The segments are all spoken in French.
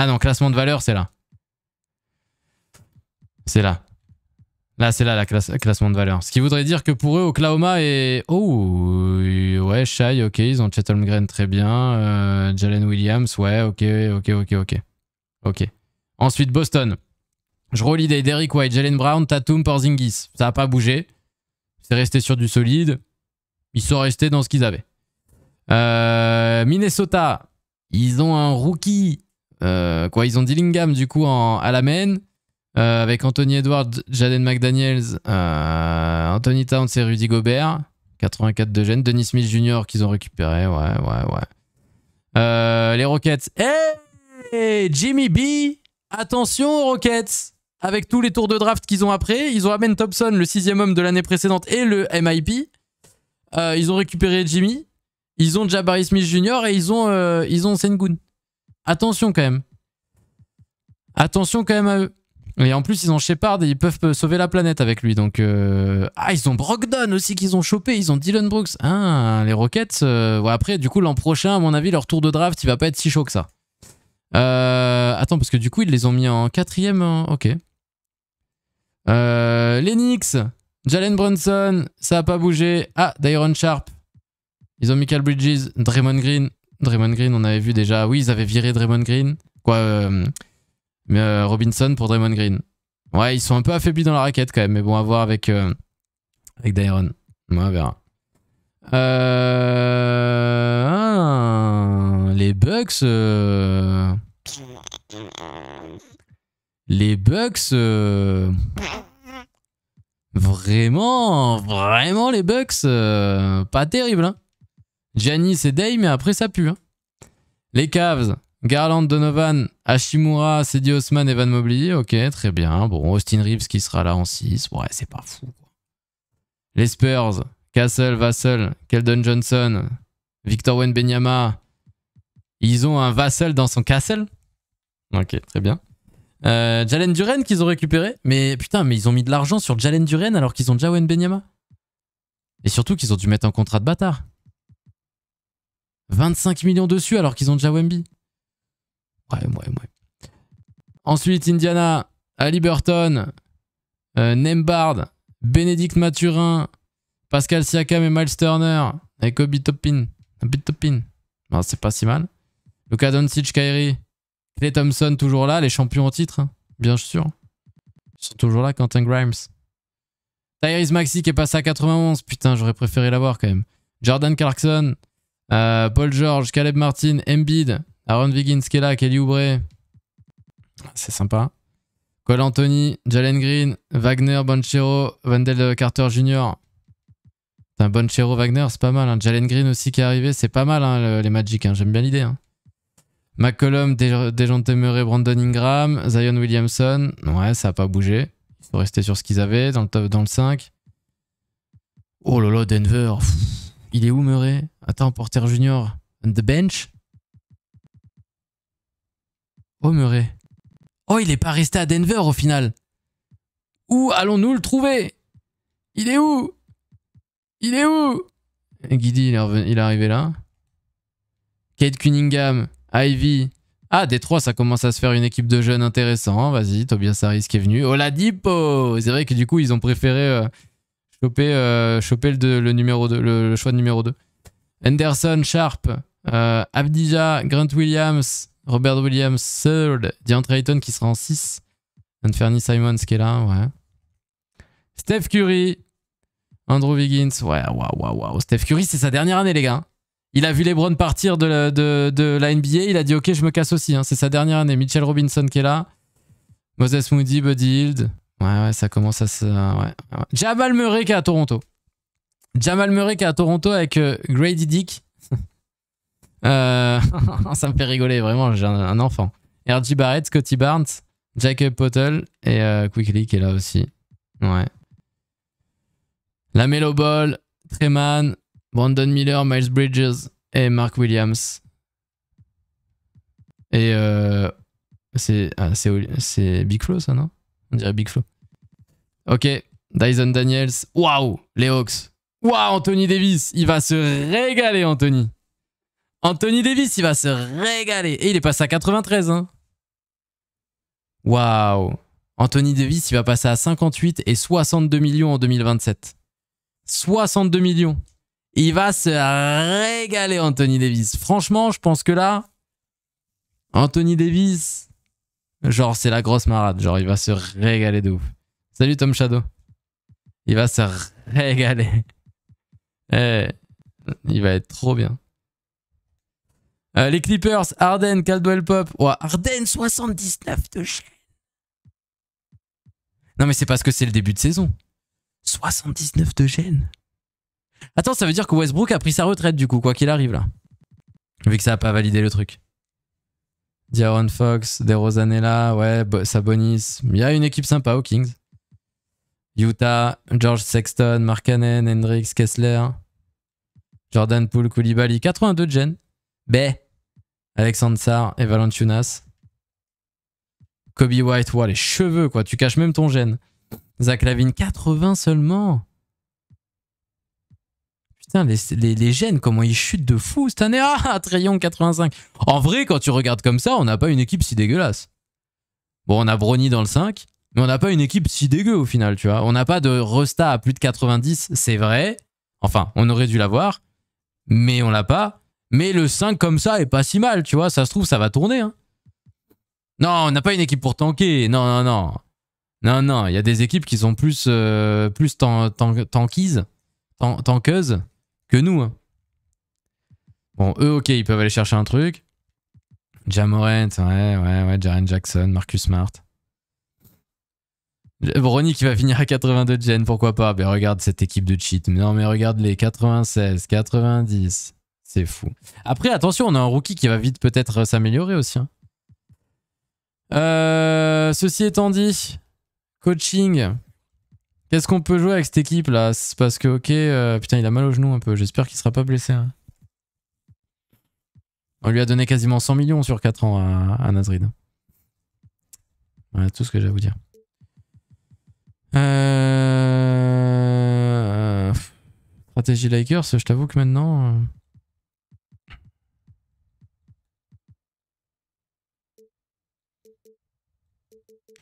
Ah non, classement de valeur, c'est là. C'est là. Là, c'est là, la classement de valeur. Ce qui voudrait dire que pour eux, Oklahoma est... Oh, euh, ouais, Shai, ok, ils ont Chatham Green, très bien. Euh, Jalen Williams, ouais, ok, ok, ok, ok. Ok. Ensuite, Boston. Je relis des Derrick White, Jalen Brown, Tatum, Porzingis. Ça n'a pas bougé. C'est resté sur du solide. Ils sont restés dans ce qu'ils avaient. Euh, Minnesota, ils ont un rookie euh, quoi, ils ont Dillingham du coup en, à la main, euh, avec Anthony Edwards, Jaden McDaniels, euh, Anthony Towns et Rudy Gobert. 84 de gêne. Denis Smith Jr. qu'ils ont récupéré. Ouais, ouais, ouais. les Rockets. et Jimmy B Attention aux Rockets Avec tous les tours de draft qu'ils ont après, ils ont Amen Thompson, le sixième homme de l'année précédente, et le MIP. ils ont récupéré Jimmy. Ils ont Jabari Smith Jr. et ils ont, ils ont Sengun. Attention quand même. Attention quand même à eux. Et en plus, ils ont Shepard et ils peuvent sauver la planète avec lui. Donc, euh, Ah, ils ont Brogdon aussi qu'ils ont chopé. Ils ont Dylan Brooks. Ah, les Rockets. Euh, après, du coup, l'an prochain, à mon avis, leur tour de draft, il va pas être si chaud que ça. Euh, attends, parce que du coup, ils les ont mis en quatrième. ok. les Jalen Brunson. Ça a pas bougé. Ah, Dyron Sharp. Ils ont Michael Bridges. Draymond Green. Draymond Green, on avait vu déjà. Oui, ils avaient viré Draymond Green. Quoi euh, Mais euh, Robinson pour Draymond Green. Ouais, ils sont un peu affaiblis dans la raquette quand même, mais bon, à voir avec, euh, avec Dairon. on verra. Ah, les Bucks. Les Bucks. Vraiment, vraiment les Bucks. Pas terrible, hein. Jenny, c'est Day, mais après, ça pue. Hein. Les Cavs, Garland, Donovan, Hashimura, Cedi Osman et Van Mobley. Ok, très bien. Bon, Austin Reeves qui sera là en 6. Ouais, c'est pas fou. Les Spurs, Castle, Vassal, Keldon Johnson, Victor Wenbenyama. Ils ont un Vassal dans son Castle Ok, très bien. Euh, Jalen Duren qu'ils ont récupéré. Mais putain, mais ils ont mis de l'argent sur Jalen Duren alors qu'ils ont déjà Wenbenyama. Et surtout qu'ils ont dû mettre un contrat de bâtard. 25 millions dessus alors qu'ils ont déjà Wemby. Ouais, ouais, ouais. Ensuite, Indiana, Ali Burton, euh, Nembard, Benedict Mathurin, Pascal Siakam et Miles Turner, avec Obi Topin. Obi Topin. c'est pas si mal. Luka Doncic, Kyrie, Clay Thompson toujours là, les champions en titre, hein, bien sûr. Ils sont toujours là, Quentin Grimes. Tyrese Maxi qui est passé à 91, putain, j'aurais préféré l'avoir quand même. Jordan Clarkson, euh, Paul George, Caleb Martin, Embiid, Aaron Wiggins qui Kelly C'est sympa. Cole Anthony, Jalen Green, Wagner, Bonchero, Wendell Carter Jr. Un Wagner, c'est pas mal. Hein. Jalen Green aussi qui est arrivé, c'est pas mal hein, les Magic. Hein. J'aime bien l'idée. McCollum, Dejante Murray, Brandon Ingram, Zion Williamson. Ouais, ça a pas bougé. Il faut rester sur ce qu'ils avaient dans le, top, dans le 5. Oh là là, Denver. il est où Murray Attends, Porter Junior, on the bench. Oh, Murray. Oh, il est pas resté à Denver au final. Où allons-nous le trouver Il est où Il est où Guidi, il, est arrivé là. Kate Cunningham, Ivy. Ah, Détroit, ça commence à se faire une équipe de jeunes intéressant. Vas-y, Tobias Harris qui est venu. Oladipo C'est vrai que du coup, ils ont préféré euh, choper, euh, le, choix de numéro 2. Anderson Sharp, euh, Abdija, Grant Williams, Robert Williams, Searle, DeAndre Ayton qui sera en 6. Anthony Simons qui est là, ouais. Steph Curry, Andrew Wiggins, ouais, waouh, waouh, waouh. Steph Curry, c'est sa dernière année, les gars. Il a vu les LeBron partir de la, de, la NBA, il a dit ok, je me casse aussi. Hein. C'est sa dernière année. Mitchell Robinson qui est là, Moses Moody, Buddy Ouais, ouais, ça commence à se. Ouais, ouais. Jamal Murray qui à Toronto. Jamal Murray qui est à Toronto avec euh, Grady Dick. Euh, ça me fait rigoler, vraiment, j'ai un, enfant. R.J. Barrett, Scotty Barnes, Jacob Pottle et euh, Quickly qui est là aussi. Ouais. La Melo Ball, Treman, Brandon Miller, Miles Bridges et Mark Williams. Et euh, c'est ah, Big Flow ça, non On dirait Big Flow. Ok, Dyson Daniels. Waouh, les Hawks. Waouh, Anthony Davis, il va se régaler, Anthony. Anthony Davis, il va se régaler. Et il est passé à 93. Hein. Waouh. Anthony Davis, il va passer à 58 et 62 millions en 2027. 62 millions. Il va se régaler, Anthony Davis. Franchement, je pense que là, Anthony Davis, genre, c'est la grosse marade. Genre, il va se régaler de ouf. Salut Tom Shadow. Il va se régaler. Eh, il va être trop bien. Euh, les Clippers, Arden, Caldwell Pop. ou Arden, 79 de chaîne. Non, mais c'est parce que c'est le début de saison. 79 de gêne. Attends, ça veut dire que Westbrook a pris sa retraite du coup, quoi qu'il arrive là. Vu que ça a pas validé le truc. Diaron Fox, Rosanella ouais, Sabonis. Il y a une équipe sympa aux Kings. Utah, George Sexton, Mark Markkanen, Hendrix, Kessler, Jordan Poole, Koulibaly, 82 de Gen. B. Alexandre Sarr et Valentunas. Kobe White, wow, les cheveux, quoi. Tu caches même ton gène. Zach Lavine, 80 seulement. Putain, les, les, gènes, comment ils chutent de fou cette année. Ah, ah Trayon, 85. En vrai, quand tu regardes comme ça, on n'a pas une équipe si dégueulasse. Bon, on a Brony dans le 5 mais on n'a pas une équipe si dégueu au final, tu vois. On n'a pas de Resta à plus de 90, c'est vrai. Enfin, on aurait dû l'avoir, mais on l'a pas. Mais le 5 comme ça est pas si mal, tu vois. Ça se trouve, ça va tourner. Hein. Non, on n'a pas une équipe pour tanker. Non, non, non. Non, non, il y a des équipes qui sont plus, euh, plus tankies, tankeuses que nous. Hein. Bon, eux, ok, ils peuvent aller chercher un truc. Jamorant, ouais, ouais, ouais, Jaren Jackson, Marcus Smart. Ronnie qui va finir à 82 Gen pourquoi pas Mais regarde cette équipe de cheat. Non, mais regarde les 96, 90. C'est fou. Après, attention, on a un rookie qui va vite peut-être euh, s'améliorer aussi. Hein. Euh, ceci étant dit, coaching. Qu'est-ce qu'on peut jouer avec cette équipe là Parce que, ok, euh, putain, il a mal au genou un peu. J'espère qu'il sera pas blessé. Hein. On lui a donné quasiment 100 millions sur 4 ans à, à Voilà tout ce que j'ai à vous dire. Euh... Stratégie Lakers, je t'avoue que maintenant... Euh,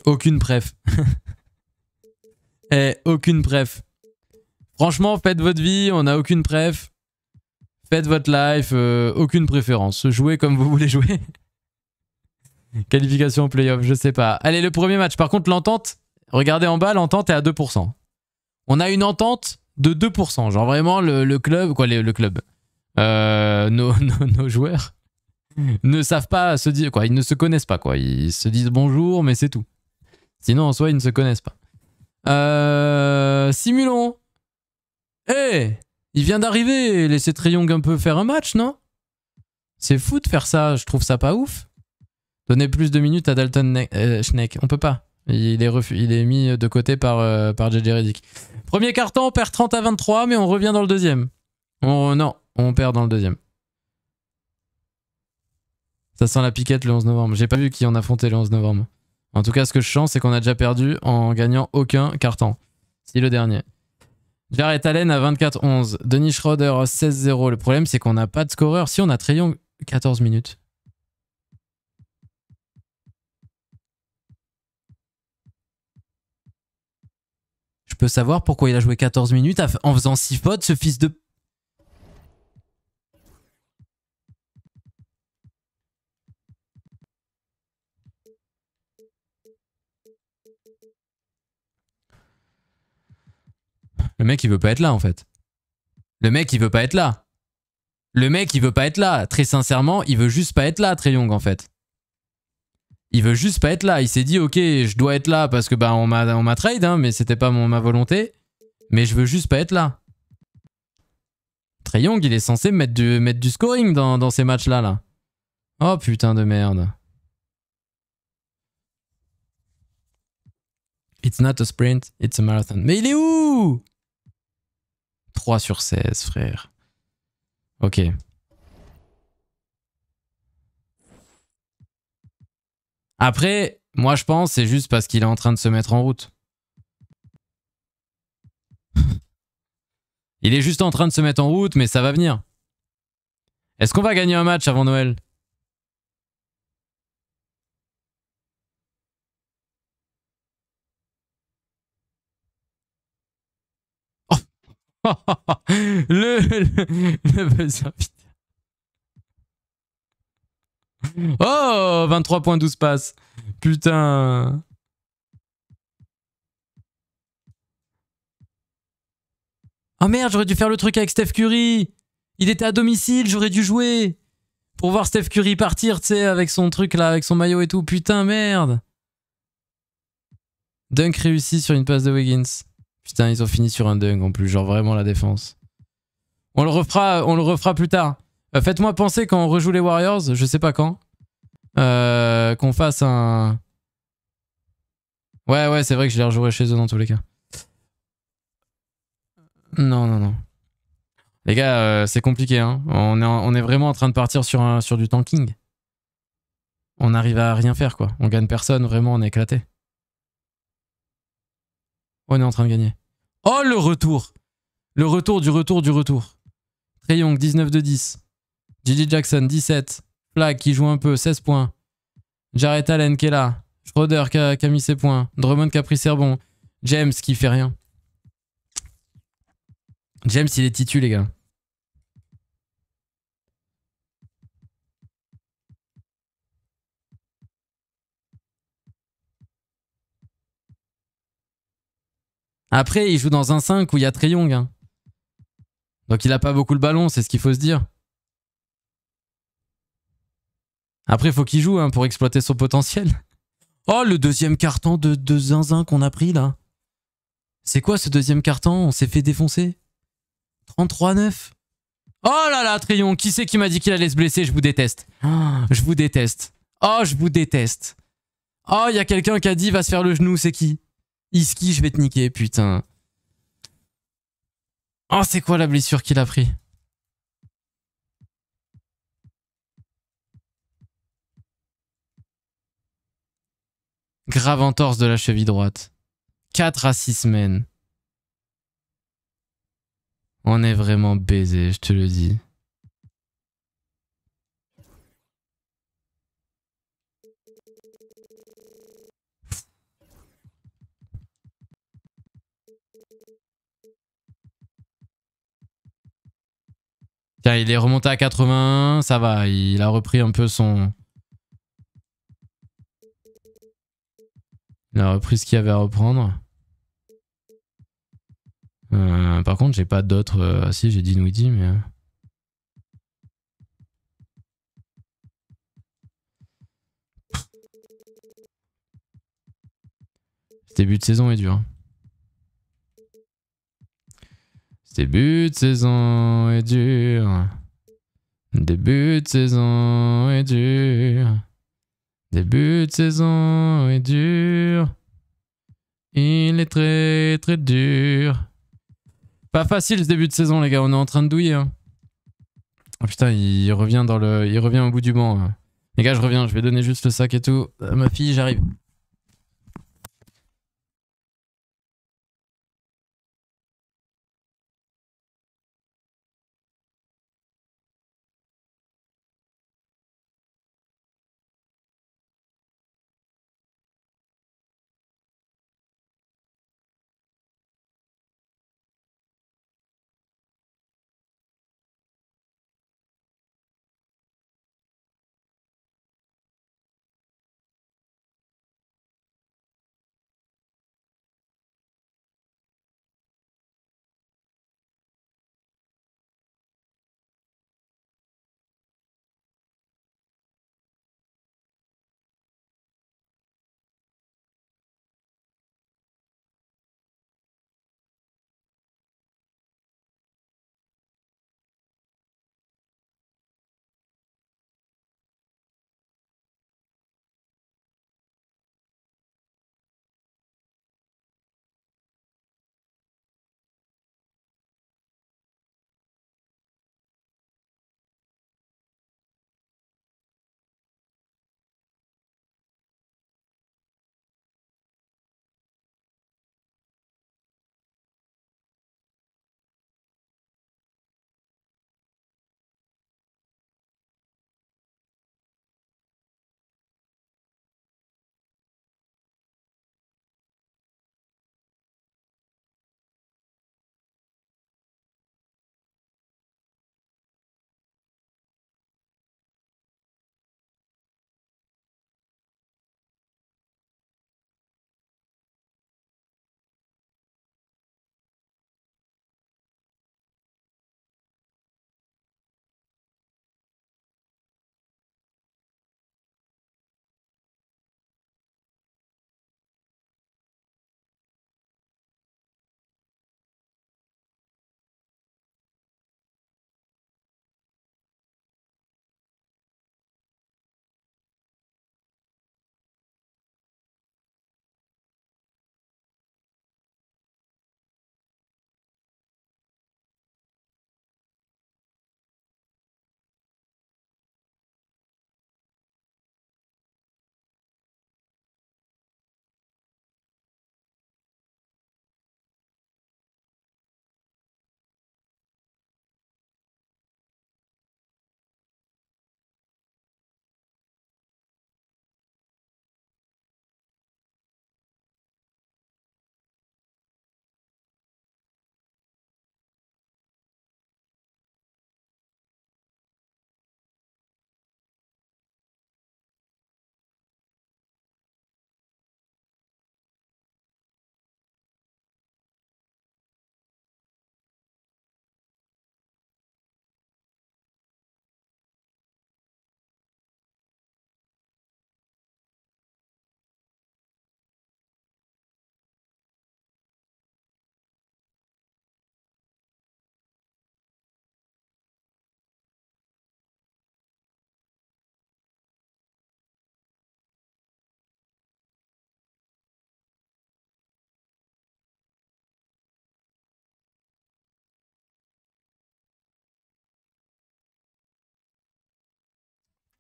aucune pref. eh, aucune pref. Franchement, faites votre vie, on n'a aucune pref. Faites votre life, euh, aucune préférence. Jouez comme vous voulez jouer. Qualification au playoff, je sais pas. Allez, le premier match. Par contre, l'entente, Regardez en bas, l'entente est à 2%. On a une entente de 2%. Genre vraiment, le, club, quoi, le, le club, euh, nos, nos, joueurs ne savent pas se dire, quoi, ils ne se connaissent pas, quoi. Ils se disent bonjour, mais c'est tout. Sinon, en soi, ils ne se connaissent pas. Euh, simulons. Eh, il vient d'arriver. Laissez Triong un peu faire un match, non C'est fou de faire ça. Je trouve ça pas ouf. Donner plus de minutes à Dalton euh, Schneck. On peut pas. Il est, il est mis de côté par, euh, par JJ Reddick. Premier carton, on perd 30 à 23, mais on revient dans le deuxième. Non, on perd dans le deuxième. Ça sent la piquette le 11 novembre. J'ai pas vu qui en affrontait le 11 novembre. En tout cas, ce que je sens, c'est qu'on a déjà perdu en gagnant aucun carton. Si le dernier. Jarrett Allen à 24-11. Denis Schroeder 16-0. Le problème, c'est qu'on n'a pas de scoreur. Si on a Trayon 14 minutes. Je peux savoir pourquoi il a joué 14 minutes en faisant 6 potes, ce fils de... Le mec, il veut pas être là, en fait. Le mec, il veut pas être là. Le mec, il veut pas être là. Très sincèrement, il veut juste pas être là, Trey Young, en fait il veut juste pas être là. Il s'est dit, ok, je dois être là parce que bah, on m'a trade, hein, mais c'était pas ma volonté. Mais je veux juste pas être là. Trey Young, il est censé mettre du, mettre du scoring dans, ces matchs-là. Là. Oh putain de merde. It's not a sprint, it's a marathon. Mais il est où 3 sur 16, frère. Ok. Après, moi je pense c'est juste parce qu'il est en train de se mettre en route. il est juste en train de se mettre en route, mais ça va venir. Est-ce qu'on va gagner un match avant Noël oh. le, le buzzer Oh 23.12 points, Putain. Oh merde, j'aurais dû faire le truc avec Steph Curry. Il était à domicile, j'aurais dû jouer. Pour voir Steph Curry partir, tu sais, avec son truc là, avec son maillot et tout. Putain, merde. Dunk réussi sur une passe de Wiggins. Putain, ils ont fini sur un dunk en plus, genre vraiment la défense. On le refera, on le refera plus tard. Euh, faites-moi penser quand on rejoue les Warriors, je sais pas quand, euh, qu'on fasse un... Ouais, ouais, c'est vrai que je les rejouerai chez eux dans tous les cas. Non, non, non. Les gars, euh, c'est compliqué. Hein. On, est on est vraiment en train de partir sur, un, sur du tanking. On arrive à rien faire, quoi. On gagne personne, vraiment, on est éclaté. On est en train de gagner. Oh, le retour Le retour du retour du retour. Trayong, 19 de 10. Gigi Jackson, 17. Flag qui joue un peu, 16 points. Jarrett Allen qui est là. Schroeder qui a, mis ses points. Drummond qui a pris ses James qui fait rien. James, il est titu, les gars. Après, il joue dans un 5 où il y a Trey hein. Donc il a pas beaucoup le ballon, c'est ce qu'il faut se dire. Après, faut qu'il joue hein, pour exploiter son potentiel. Oh, le deuxième carton de, zinzin qu'on a pris là. C'est quoi ce deuxième carton On s'est fait défoncer 33-9. Oh là là, Trion, qui c'est qui m'a dit qu'il allait se blesser Je vous déteste. Ah. je vous déteste. Oh, je vous déteste. Oh, il y a quelqu'un qui a dit va se faire le genou, c'est qui Iski, je vais te niquer, putain. Oh, c'est quoi la blessure qu'il a pris Grave entorse de la cheville droite. 4 à 6 semaines. On est vraiment baisé, je te le dis. Tiens, il est remonté à 80, ça va, il a repris un peu son, Il a repris ce qu'il y avait à reprendre. Euh, par contre, j'ai pas d'autres. Ah si, j'ai dit mais. Euh. Ce début de saison est dur. Hein. Ce début de saison est dur. Début de saison est dur. Début de saison est dur. Il est très très dur. Pas facile ce début de saison, les gars. On est en train de douiller. Hein. Oh putain, il revient dans le, il revient au bout du banc. Hein. Les gars, je reviens. Je vais donner juste le sac et tout. Euh, ma fille, j'arrive.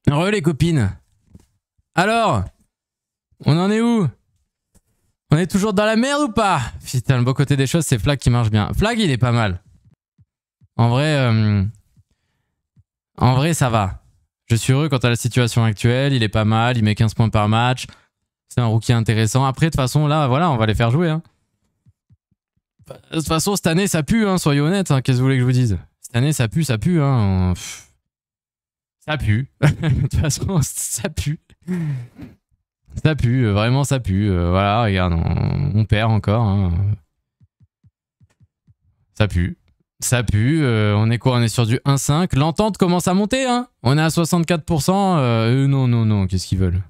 Heureux les copines. Alors, on en est où On est toujours dans la merde ou pas Putain, le beau côté des choses, c'est Flag qui marche bien. Flag, il est pas mal. En vrai, euh, en vrai, ça va. Je suis heureux quant à la situation actuelle. Il est pas mal, il met 15 points par match. C'est un rookie intéressant. Après, de toute façon, là, voilà, on va les faire jouer. Hein. Bah, de toute façon, cette année, ça pue, hein, soyez honnêtes. Hein, qu'est-ce que vous voulez que je vous dise Cette année, ça pue, ça pue. Hein. Ça pue. de toute façon, ça pue. Ça pue, euh, vraiment ça pue. Euh, voilà, regarde, on, perd encore. Hein. Ça pue. Ça pue. Euh, on est quoi On est sur du 1,5. L'entente commence à monter. Hein. on est à 64%. non, non, non. Qu'est-ce qu'ils veulent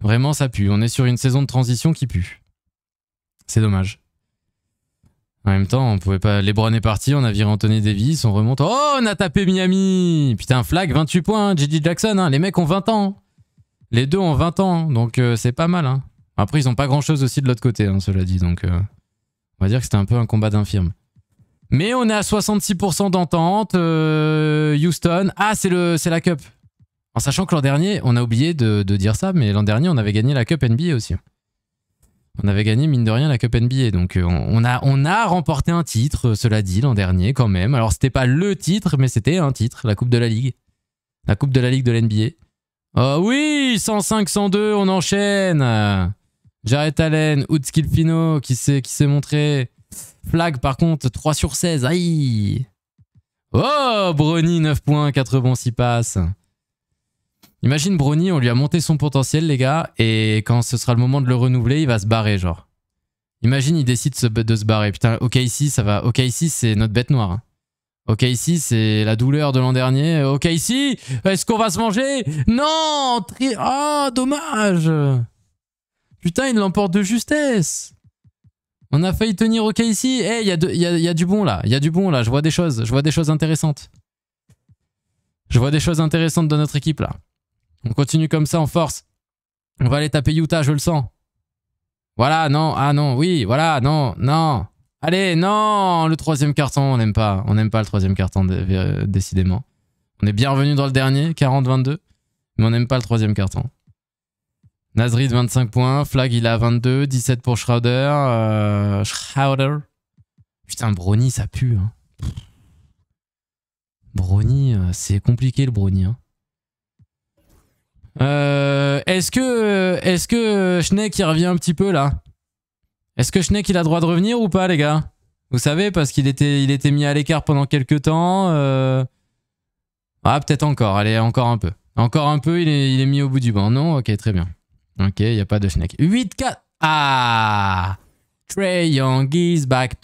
Vraiment, ça pue. On est sur une saison de transition qui pue. C'est dommage. En même temps, on pouvait pas. Lebron est parti, on a viré Anthony Davis, on remonte. Oh, on a tapé Miami Putain, flag, 28 points, hein, JD Jackson, hein. les mecs ont 20 ans. Les deux ont 20 ans, donc euh, c'est pas mal. Hein. Après, ils ont pas grand chose aussi de l'autre côté, cela dit, donc euh, on va dire que c'était un peu un combat d'infirme. Mais on est à 66% d'entente. Euh, Houston. Ah, c'est la Cup. En sachant que l'an dernier, on a oublié de, de dire ça, mais l'an dernier, on avait gagné la Cup NBA aussi. On avait gagné, mine de rien, la Cup NBA. Donc, euh, on a, on a remporté un titre, euh, cela dit, l'an dernier, quand même. Alors, c'était pas le titre, mais c'était un titre, la Coupe de la Ligue. La Coupe de la Ligue de l'NBA. Oh oui 105-102, on enchaîne Jared Allen, qui qui s'est montré. Flag, par contre, 3 sur 16. Aïe Oh Bronny, 9 points, 8.6 passes. Imagine Brony, on lui a monté son potentiel, les gars, et quand ce sera le moment de le renouveler, il va se barrer, genre. Imagine, il décide de se barrer. Putain, OK ici, ça va. OK ici, c'est notre bête noire. Hein. OK ici, c'est la douleur de l'an dernier. OK ici, est-ce qu'on va se manger Non tri Oh, dommage Putain, il l'emporte de justesse On a failli tenir OK ici. Eh, il y, a y a du bon là. Il y a du bon là. Je vois des choses. Je vois des choses intéressantes. Je vois des choses intéressantes dans notre équipe là. On continue comme ça, en force. On va aller taper Utah, je le sens. Voilà, non, ah non, oui, voilà, non, non. Allez, non Le troisième carton, on n'aime pas. On n'aime pas le troisième carton, euh, décidément. On est bien revenu dans le dernier, 40-22. Mais on n'aime pas le troisième carton. Nasrid, 25 points. Flag, il a 22. 17 pour Schroeder. Euh, Putain, Brony, ça pue. Hein. Brony, euh, c'est compliqué le Brony. Hein. Euh, est-ce que, est que Schneck il revient un petit peu là Est-ce que Schneck il a droit de revenir ou pas les gars Vous savez parce qu'il était, il était mis à l'écart pendant quelques temps. Euh, ah peut-être encore, allez encore un peu. Encore un peu, il est, mis au bout du banc. Non Ok très bien. Ok, il n'y a pas de Schneck. 8-4 Ah Trey is back.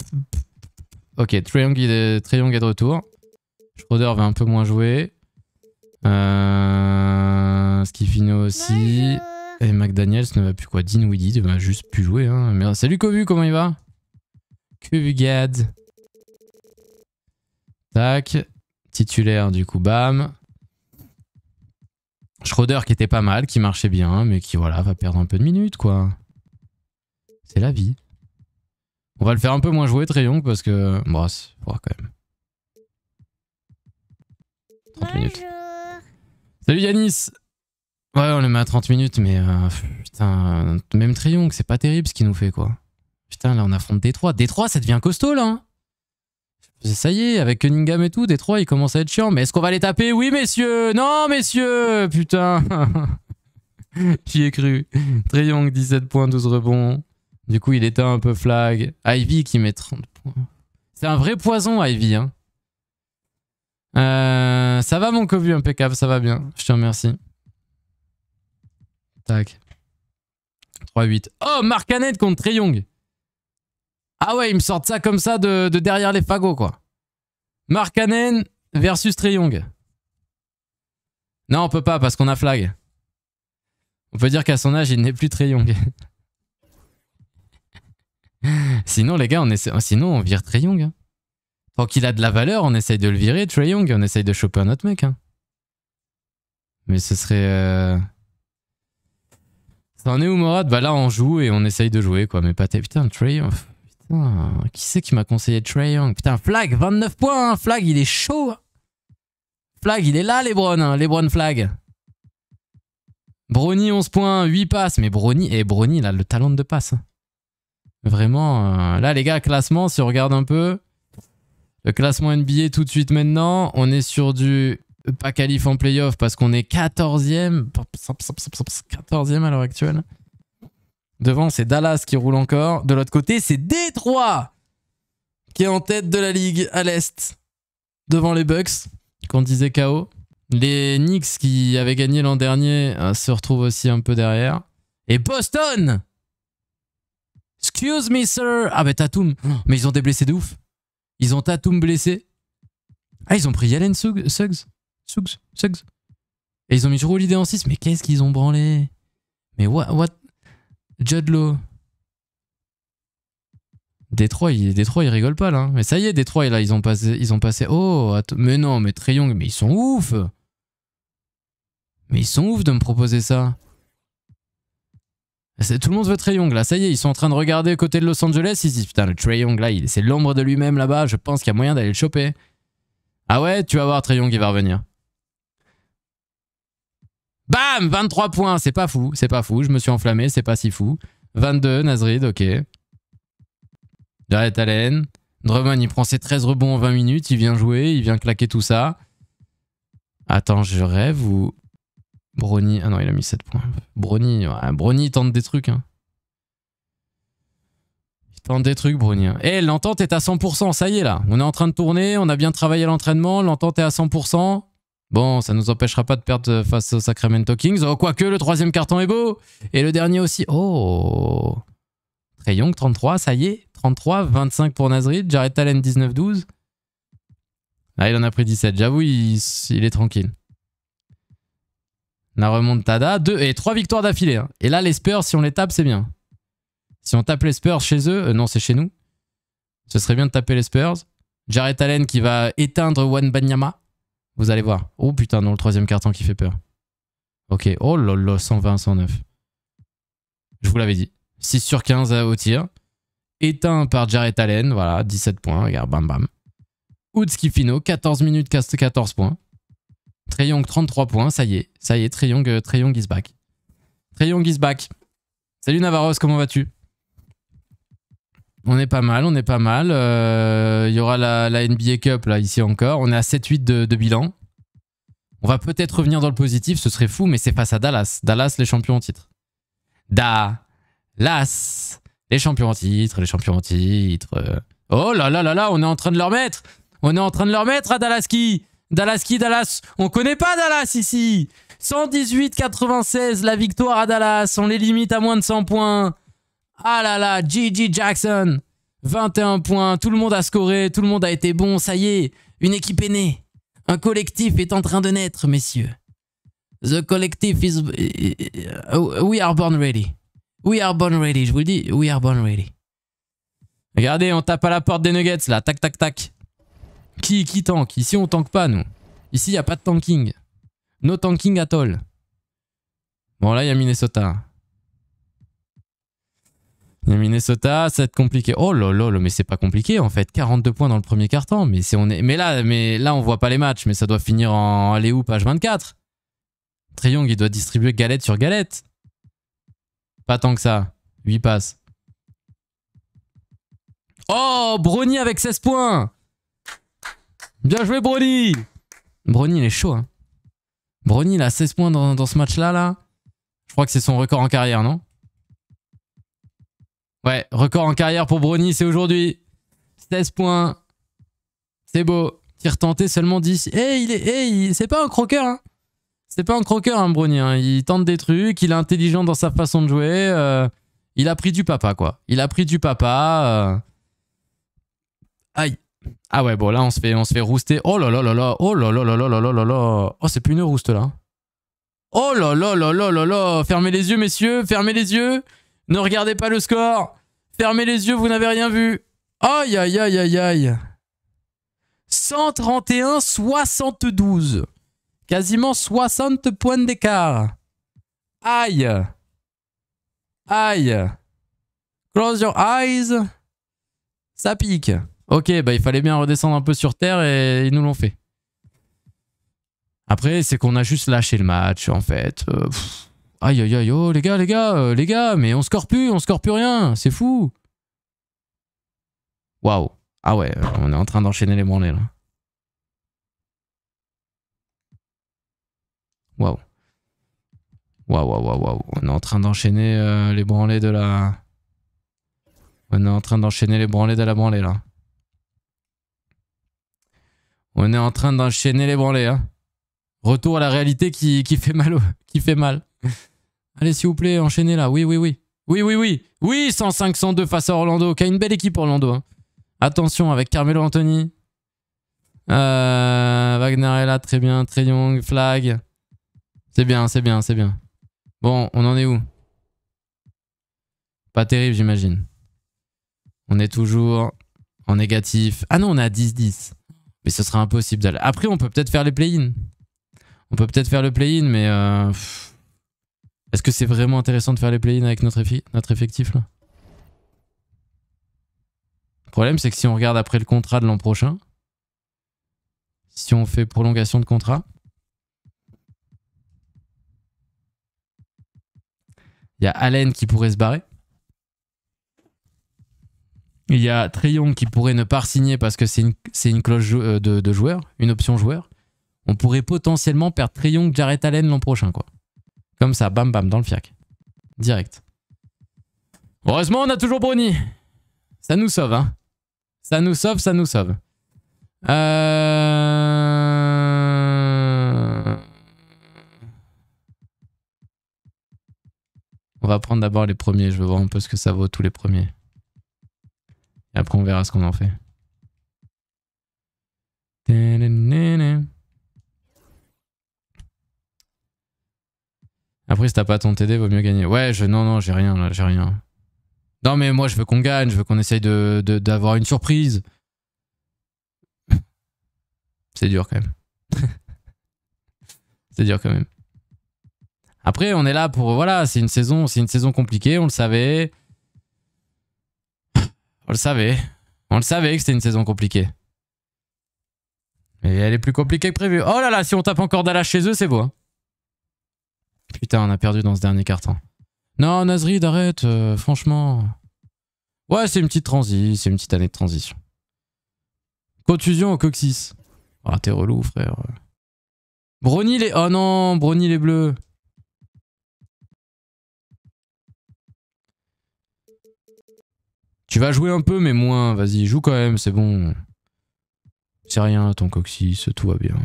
Ok, Trey Young, est de retour. Schroeder va un peu moins jouer. Euh, Skiffino aussi. Et McDaniels ne va plus quoi. Dean Widdy ne va juste plus jouer. Hein. Merde. Salut Covu, comment il va Covu Tac. Titulaire du coup, bam. Schroeder qui était pas mal, qui marchait bien, mais qui voilà va perdre un peu de minutes quoi. C'est la vie. On va le faire un peu moins jouer très parce que... Bon, c'est quand même. 30 minutes. Salut Yanis Ouais, on le met à 30 minutes, mais euh, putain, même Triangle, c'est pas terrible ce qu'il nous fait, quoi. Putain, là, on affronte Détroit. Détroit, ça devient costaud, là hein. ça y est, avec Cunningham et tout, Détroit, il commence à être chiant. Mais est-ce qu'on va les taper Oui, messieurs Non, messieurs Putain J'y ai cru. Triangle, 17 points, 12 rebonds. Du coup, il était un peu flag. Ivy qui met 30 points. C'est un vrai poison, Ivy. Hein. Euh, ça va mon covu impeccable, ça va bien. Je te remercie. Tac. 3-8. Oh, Mark contre Trey Ah ouais, ils me sortent ça comme ça de, derrière les fagots, quoi. Mark versus Trey Non, on peut pas parce qu'on a flag. On peut dire qu'à son âge, il n'est plus très sinon, les gars, on sinon on vire Trayong hein qu'il a de la valeur, on essaye de le virer, Trey Young, on essaye de choper un autre mec. Hein. Mais ce serait... ça euh, C'en est où Morad Bah là, on joue et on essaye de jouer, quoi. Mais pas... Putain, Trey Young... Putain, qui c'est qui m'a conseillé Trey Young Putain, Flag, 29 points, hein. Flag, il est chaud hein. Flag, il est là, les Lebron les Flag Brony 11 points, 8 passes. Mais Brony, et eh, Brony, il a le talent de passe. Vraiment, euh, là les gars, classement, si on regarde un peu, le classement NBA tout de suite maintenant. On est sur du pas qualif en playoff parce qu'on est 14e. 14e à l'heure actuelle. Devant, c'est Dallas qui roule encore. De l'autre côté, c'est Détroit qui est en tête de la ligue à l'Est. Devant les Bucks, qu'on disait KO. Les Knicks qui avaient gagné l'an dernier euh, se retrouvent aussi un peu derrière. Et Boston Excuse me, sir Ah, mais Tatum Mais ils ont des blessés de ouf ils ont Tatum blessé. Ah, ils ont pris Yalen Suggs. Suggs. Suggs. Et ils ont mis sur Holiday en 6. Mais qu'est-ce qu'ils ont branlé Mais what, what Judlo. Détroit, il, ils rigolent pas là. Hein. Mais ça y est, Detroit, là, ils ont passé. Ils ont passé oh, mais non, mais Young, mais ils sont ouf Mais ils sont ouf de me proposer ça. Tout le monde veut Trey Young là, ça y est, ils sont en train de regarder côté de Los Angeles, ils disent putain le Trey Young là, c'est l'ombre de lui-même là-bas, je pense qu'il y a moyen d'aller le choper. Ah ouais, tu vas voir Trey Young il va revenir. Bam 23 points, c'est pas fou, c'est pas fou, je me suis enflammé, c'est pas si fou. 22, Nazrid, ok. Jared Allen. Drummond, il prend ses 13 rebonds en 20 minutes, il vient jouer, il vient claquer tout ça. Attends, je rêve ou... Brony, ah non, il a mis 7 points. Brony, Brony tente des trucs. Il tente des trucs, hein. Brony. et hein. Eh, l'entente est à 100%, ça y est là. On est en train de tourner, on a bien travaillé l'entraînement, l'entente est à 100%. Bon, ça nous empêchera pas de perdre euh, face au Sacramento Kings. Oh, quoique, le troisième carton est beau. Et le dernier aussi. Oh Trey 33, ça y est. 33, 25 pour Nazrid. Jared Allen, 19-12. Ah, il en a pris 17. J'avoue, il est tranquille. La remontada, 2 et trois victoires d'affilée. Hein. Et là, les Spurs, si on les tape, c'est bien. Si on tape les Spurs chez eux, euh, non, c'est chez nous. Ce serait bien de taper les Spurs. Jared Allen qui va éteindre Wan Banyama. Vous allez voir. Oh putain, non, le troisième carton qui fait peur. Ok, oh là 120, 109. Je vous l'avais dit. 6 sur 15 euh, au tir. Éteint par Jared Allen, voilà, 17 points, regarde, bam bam. Utski Fino, 14 minutes, 14 points. Trae 33 points, ça y est. Ça y est, Trayong, euh, Young, is back. is back. Salut Navarros, comment vas-tu On est pas mal, on est pas mal. Euh, il y aura la, NBA Cup là, ici encore. On est à 7-8 de, bilan. On va peut-être revenir dans le positif, ce serait fou, mais c'est face à Dallas. Dallas, les champions en titre. Dallas Les champions en titre, les champions en titre. Oh là là là là, on est en train de leur mettre On est en train de leur mettre à Dallas qui. Dallas qui Dallas On connaît pas Dallas ici 118-96, la victoire à Dallas. On les limite à moins de 100 points. Ah là là, G.G. Jackson 21 points, tout le monde a scoré, tout le monde a été bon, ça y est, une équipe est née. Un collectif est en train de naître, messieurs. The collective is... Uh, we are born ready. We are born ready, je vous le dis, we are born ready. Regardez, on tape à la porte des Nuggets, là, tac, tac, tac. Qui, qui tank Ici, on tank pas, nous. Ici, il n'y a pas de tanking. No tanking at all. Bon, là, il y a Minnesota. y a Minnesota, ça va être compliqué. Oh là là, mais c'est pas compliqué, en fait. 42 points dans le premier carton. Mais, si on est... mais, là, mais là, on voit pas les matchs, mais ça doit finir en aller où page 24 Triong, il doit distribuer galette sur galette. Pas tant que ça. 8 passes. Oh, Brony avec 16 points Bien joué, Brony Brony, il est chaud. Hein. Brony, il a 16 points dans, ce match-là. Là. Je crois que c'est son record en carrière, non Ouais, record en carrière pour Brony, c'est aujourd'hui. 16 points. C'est beau. Tire tenté, seulement 10. Eh, il est... Eh, c'est pas un croqueur, hein C'est pas un croqueur, hein, Brony. Hein. Il tente des trucs, il est intelligent dans sa façon de jouer. Euh, il a pris du papa, quoi. Il a pris du papa. Euh. Aïe. Ah ouais, bon, là, on se fait, on se fait rouster. Oh là là là là, oh là là là là là là là Oh, c'est plus une rouste, là. Oh là là là là là là Fermez les yeux, messieurs, fermez les yeux Ne regardez pas le score Fermez les yeux, vous n'avez rien vu Aïe, aïe, aïe, aïe, aïe 131-72 Quasiment 60 points d'écart Aïe Aïe Close your eyes Ça pique Ok, bah il fallait bien redescendre un peu sur terre et ils nous l'ont fait. Après, c'est qu'on a juste lâché le match, en fait. Euh, aïe, aïe, aïe, oh, les gars, les gars, euh, les gars, mais on score plus, on score plus rien, c'est fou. Waouh. Ah ouais, euh, on est en train d'enchaîner les branlés là. Waouh. Waouh, waouh, waouh, On est en train d'enchaîner les branlés de la... On est en train d'enchaîner les branlés de la branlée, là. On est en train d'enchaîner les branlés. Hein. Retour à la réalité qui, fait mal. qui fait mal. Allez, s'il vous plaît, enchaînez là. Oui, oui, oui. Oui, oui, oui. Oui, 105, 102 face à Orlando. Qui a une belle équipe, Orlando. Hein. Attention avec Carmelo Anthony. Euh, Wagner est là, très bien. Très flag. C'est bien, c'est bien, c'est bien. Bon, on en est où Pas terrible, j'imagine. On est toujours en négatif. Ah non, on est à 10-10. Mais ce sera impossible d'aller. Après, on peut peut-être faire les play-in. On peut peut-être faire le play-in, mais... Euh, Est-ce que c'est vraiment intéressant de faire les play-in avec notre, notre effectif là Le problème, c'est que si on regarde après le contrat de l'an prochain, si on fait prolongation de contrat, il y a Allen qui pourrait se barrer. Il y a Trayon qui pourrait ne pas signer parce que c'est une, cloche euh, de, joueur, une option joueur. On pourrait potentiellement perdre Trayon, Jarrett Allen l'an prochain, quoi. Comme ça, bam bam, dans le fiac. Direct. Heureusement, on a toujours Brony. Ça nous sauve, hein. Ça nous sauve, ça nous sauve. Euh, on va prendre d'abord les premiers. Je veux voir un peu ce que ça vaut tous les premiers. Et après, on verra ce qu'on en fait. Après, si t'as pas ton TD, vaut mieux gagner. Ouais, je, non, non, j'ai rien là, j'ai rien. Non, mais moi, je veux qu'on gagne, je veux qu'on essaye d'avoir de, d'avoir une surprise. C'est dur quand même. c'est dur quand même. Après, on est là pour. Voilà, c'est une saison, c'est une saison compliquée, on le savait. On le savait. On le savait que c'était une saison compliquée. Et elle est plus compliquée que prévu. Oh là là, si on tape encore Dallas chez eux, c'est beau. Hein. Putain, on a perdu dans ce dernier carton. Non, Nazrid, arrête, euh, franchement. Ouais, c'est une petite transi, c'est une petite année de transition. Contusion au coccyx. Ah, oh, t'es relou, frère. Brony les... Oh non, Brony les bleus. Tu vas jouer un peu, mais moins. Vas-y, joue quand même, c'est bon. C'est rien, ton coccyx, tout va bien.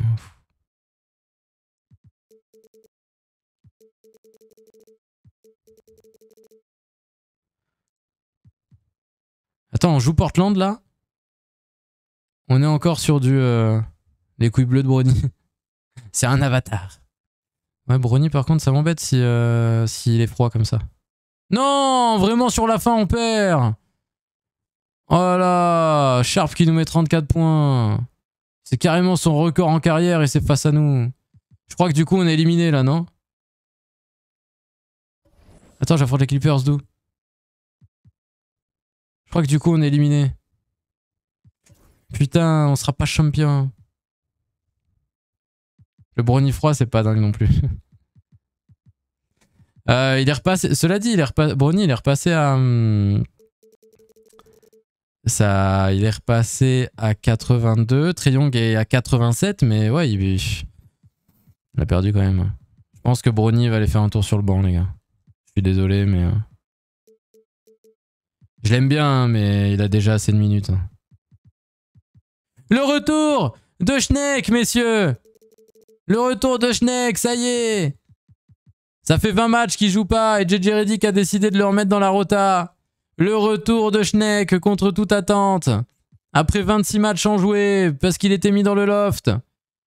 Attends, on joue Portland là On est encore sur du. Euh, les couilles bleues de Brony. c'est un avatar. Ouais, Brony, par contre, ça m'embête euh, s'il si, est froid comme ça. Non Vraiment, sur la fin, on perd Oh là Sharp qui nous met 34 points. C'est carrément son record en carrière et c'est face à nous. Je crois que du coup on est éliminé là, non Attends, j'affronte les Clippers d'où Je crois que du coup on est éliminé. Putain, on sera pas champion. Le brownie froid, c'est pas dingue non plus. Euh, il est repassé. Cela dit, il est repassé. il est repassé à. Hum, ça, il est repassé à 82. Treyong est à 87, mais ouais, il, il a perdu quand même. Je pense que Brony va aller faire un tour sur le banc, les gars. Je suis désolé, mais... Euh, je l'aime bien, hein, mais il a déjà assez de minutes. Hein. Le retour de Schneck, messieurs Le retour de Schneck, ça y est Ça fait 20 matchs qu'il joue pas et JJ Reddick a décidé de le remettre dans la rota. Le retour de Schneck contre toute attente. Après 26 matchs en joué, parce qu'il était mis dans le loft.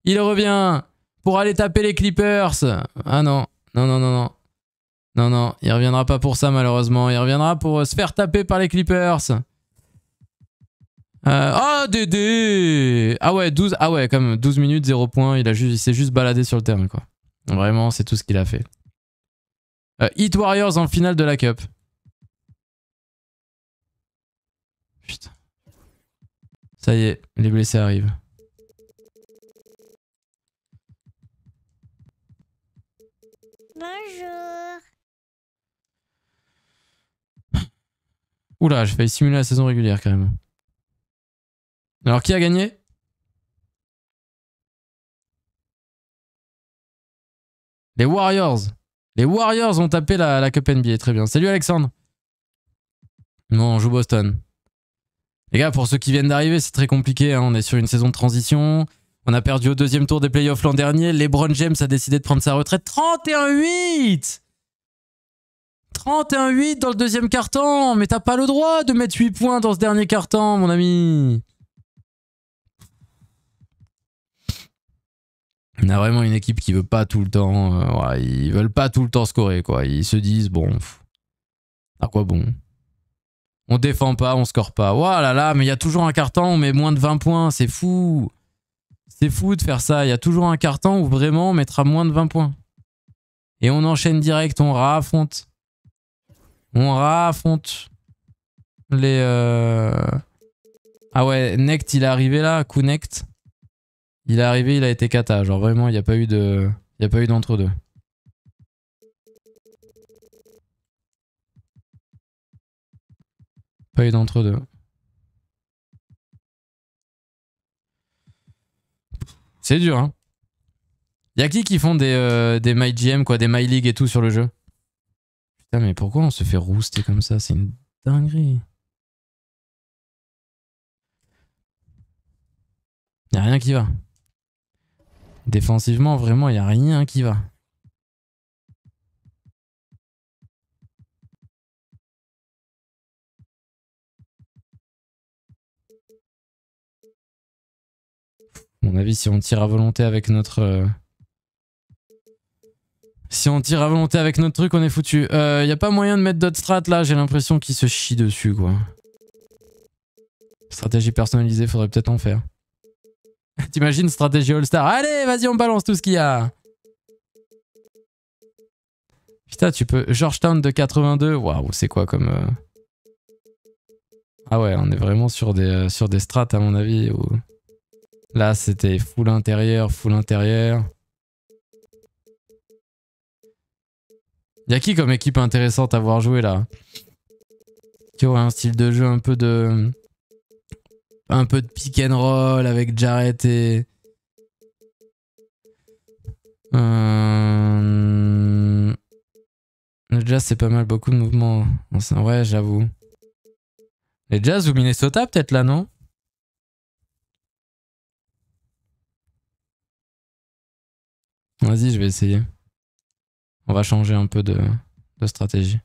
Il revient pour aller taper les Clippers. Ah non, non, non, non, non. Non, non, il reviendra pas pour ça malheureusement. Il reviendra pour euh, se faire taper par les Clippers. oh, Dédé Ah ouais, 12, ah ouais, comme 12 minutes, 0 points. Il, il s'est juste baladé sur le terrain, quoi. Vraiment, c'est tout ce qu'il a fait. Euh, Heat Warriors en finale de la Cup. Ça y est, les blessés arrivent. Bonjour. Oula, je failli simuler la saison régulière quand même. Alors qui a gagné Les Warriors. Les Warriors ont tapé la, la Cup NBA. Très bien. Salut Alexandre. Non, on joue Boston. Les gars, pour ceux qui viennent d'arriver, c'est très compliqué. Hein. On est sur une saison de transition. On a perdu au deuxième tour des playoffs l'an dernier. LeBron James a décidé de prendre sa retraite. 31-8 31-8 dans le deuxième carton. Mais t'as pas le droit de mettre 8 points dans ce dernier carton, mon ami. On a vraiment une équipe qui veut pas tout le temps. Euh, ils veulent pas tout le temps scorer, quoi. Ils se disent, bon. À quoi bon on défend pas, on score pas. Waouh là là, mais il y a toujours un carton, on met moins de 20 points, c'est fou. C'est fou de faire ça. Il y a toujours un carton où vraiment on mettra moins de 20 points. Et on enchaîne direct, on raffronte. On raffronte les... Euh, ah ouais, Nect, il est arrivé là, Nect. Il est arrivé, il a été kata. Genre vraiment, il n'y a pas eu de... Il n'y a pas eu d'entre-deux. d'entre-deux. C'est dur, hein. Y'a qui qui font des, euh, des MyGM, quoi, des MyLeague et tout sur le jeu Putain, mais pourquoi on se fait rouster comme ça C'est une dinguerie. Y'a rien qui va. Défensivement, vraiment, il a rien qui va. mon avis, si on tire à volonté avec notre... Euh, si on tire à volonté avec notre truc, on est foutu. Il euh, y a pas moyen de mettre d'autres strats là, j'ai l'impression qu'il se chie dessus quoi. Stratégie personnalisée, faudrait peut-être en faire. T'imagines, stratégie All-Star. Allez, vas-y, on balance tout ce qu'il y a. Putain, tu peux... Georgetown de 82, waouh, c'est quoi comme... Euh, ah ouais, on est vraiment sur des, sur des strates à mon avis. Où... Là, c'était full intérieur, full intérieur. a qui comme équipe intéressante à voir jouer là Qui aurait un style de jeu un peu de. Un peu de pick and roll avec Jarrett et. Euh, le jazz, c'est pas mal, beaucoup de mouvements. Ouais, j'avoue. Les jazz ou Minnesota, peut-être là, non Vas-y, je vais essayer. On va changer un peu de, stratégie.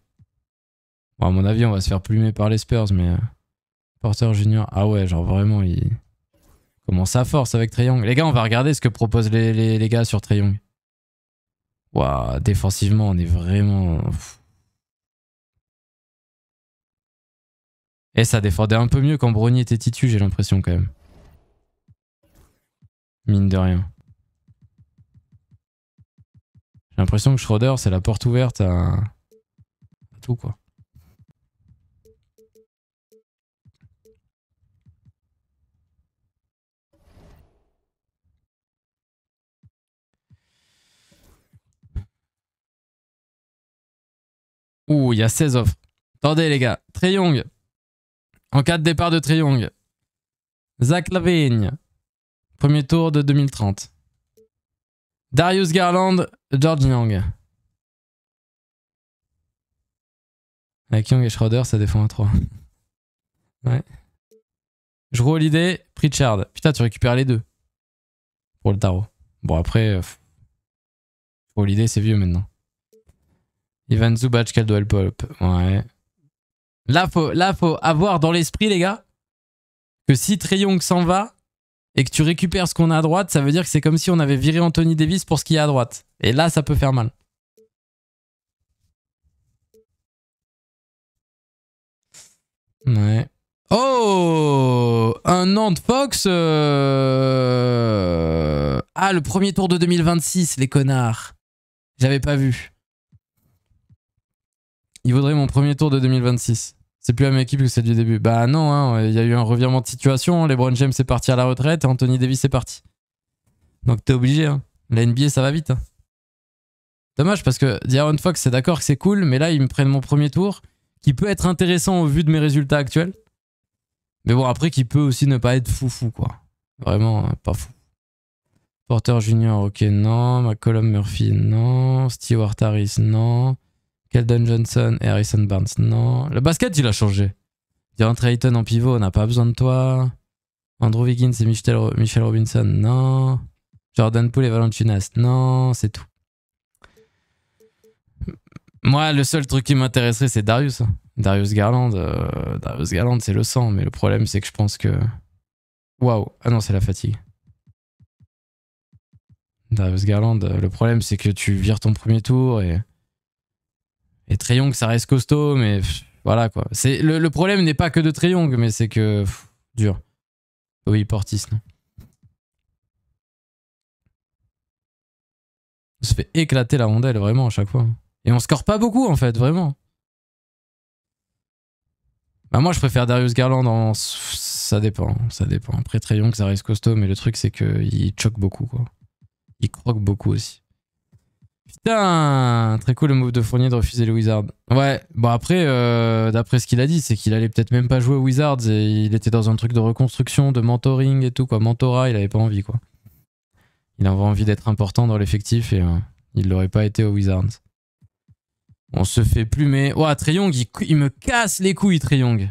Bon, à mon avis, on va se faire plumer par les Spurs, mais... Euh, Porter Junior, ah ouais, genre vraiment, il commence à force avec Trey Les gars, on va regarder ce que proposent les, gars sur Trey Young. Waouh, défensivement, on est vraiment... Et eh, ça défendait un peu mieux quand Brony était titu, j'ai l'impression quand même. Mine de rien. J'ai l'impression que Schroeder, c'est la porte ouverte à... tout, quoi. Ouh, il y a 16 offres. Attendez, les gars. Young. En cas de départ de Young. Zach Lavigne. Premier tour de 2030. Darius Garland, George Young. Avec Young et Schroeder, ça défend à 3. ouais. Je roule l'idée, Pritchard. Putain, tu récupères les deux. Pour le tarot. Bon, après. Euh, roule l'idée, c'est vieux maintenant. Ivan Zubac, Caldwell Pulp. Ouais. Là, faut, là, faut avoir dans l'esprit, les gars, que si Young s'en va, et que tu récupères ce qu'on a à droite, ça veut dire que c'est comme si on avait viré Anthony Davis pour ce qu'il y a à droite. Et là, ça peut faire mal. Ouais. Oh Un Nantes Fox euh, Ah, le premier tour de 2026, les connards. J'avais pas vu. Il vaudrait mon premier tour de 2026 c'est plus la même équipe que celle du début. Bah non, hein, il y a eu un revirement de situation. LeBron James est parti à la retraite et Anthony Davis est parti. Donc t'es obligé. Hein. La NBA, ça va vite. Hein. Dommage parce que Diaron Fox, c'est d'accord que c'est cool, mais là, ils me prennent mon premier tour, qui peut être intéressant au vu de mes résultats actuels. Mais bon, après, qui peut aussi ne pas être fou, quoi. Vraiment, pas fou. Porter Junior, ok, non. McCollum Murphy, non. Stewart Harris, non. Keldon Johnson et Harrison Barnes, non. Le basket, il a changé. Durant Trayton en pivot, on n'a pas besoin de toi. Andrew Wiggins et Michel, Robinson, non. Jordan Poole et Valentinas, non, c'est tout. Moi, le seul truc qui m'intéresserait, c'est Darius. Hein. Darius Garland, euh, Darius Garland, c'est le sang, mais le problème, c'est que je pense que. Waouh! Ah non, c'est la fatigue. Darius Garland, euh, le problème, c'est que tu vires ton premier tour et et Treyong, ça reste costaud, mais voilà quoi. le, problème n'est pas que de Treyong, mais c'est que dur. Oui, Portis. Non se fait éclater la rondelle vraiment à chaque fois. Et on score pas beaucoup en fait, vraiment. Bah moi je préfère Darius Garland en... Ça dépend, ça dépend. Après Trayong, ça reste costaud, mais le truc c'est que il choque beaucoup quoi. Il croque beaucoup aussi. Putain, très cool le move de Fournier de refuser le Wizards. Ouais, bon après, euh, d'après ce qu'il a dit, c'est qu'il allait peut-être même pas jouer aux Wizards et il était dans un truc de reconstruction, de mentoring et tout, quoi. Mentorat, il avait pas envie, quoi. Il avait envie d'être important dans l'effectif et euh, il l'aurait pas été aux Wizards. On se fait plumer. Ouah, Treyong, il, il, me casse les couilles, Treyong.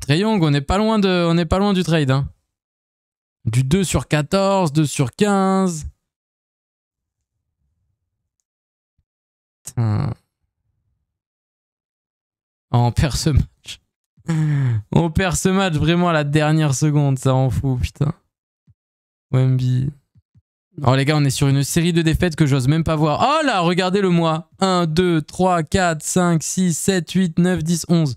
Treyong, on n'est pas loin de, on est pas loin du trade, hein. Du 2 sur 14, 2 sur 15. Euh, on perd ce match. On perd ce match vraiment à la dernière seconde, ça en fout, putain. Oh les gars, on est sur une série de défaites que j'ose même pas voir. Oh là, regardez-le moi. 1, 2, 3, 4, 5, 6, 7, 8, 9, 10, 11.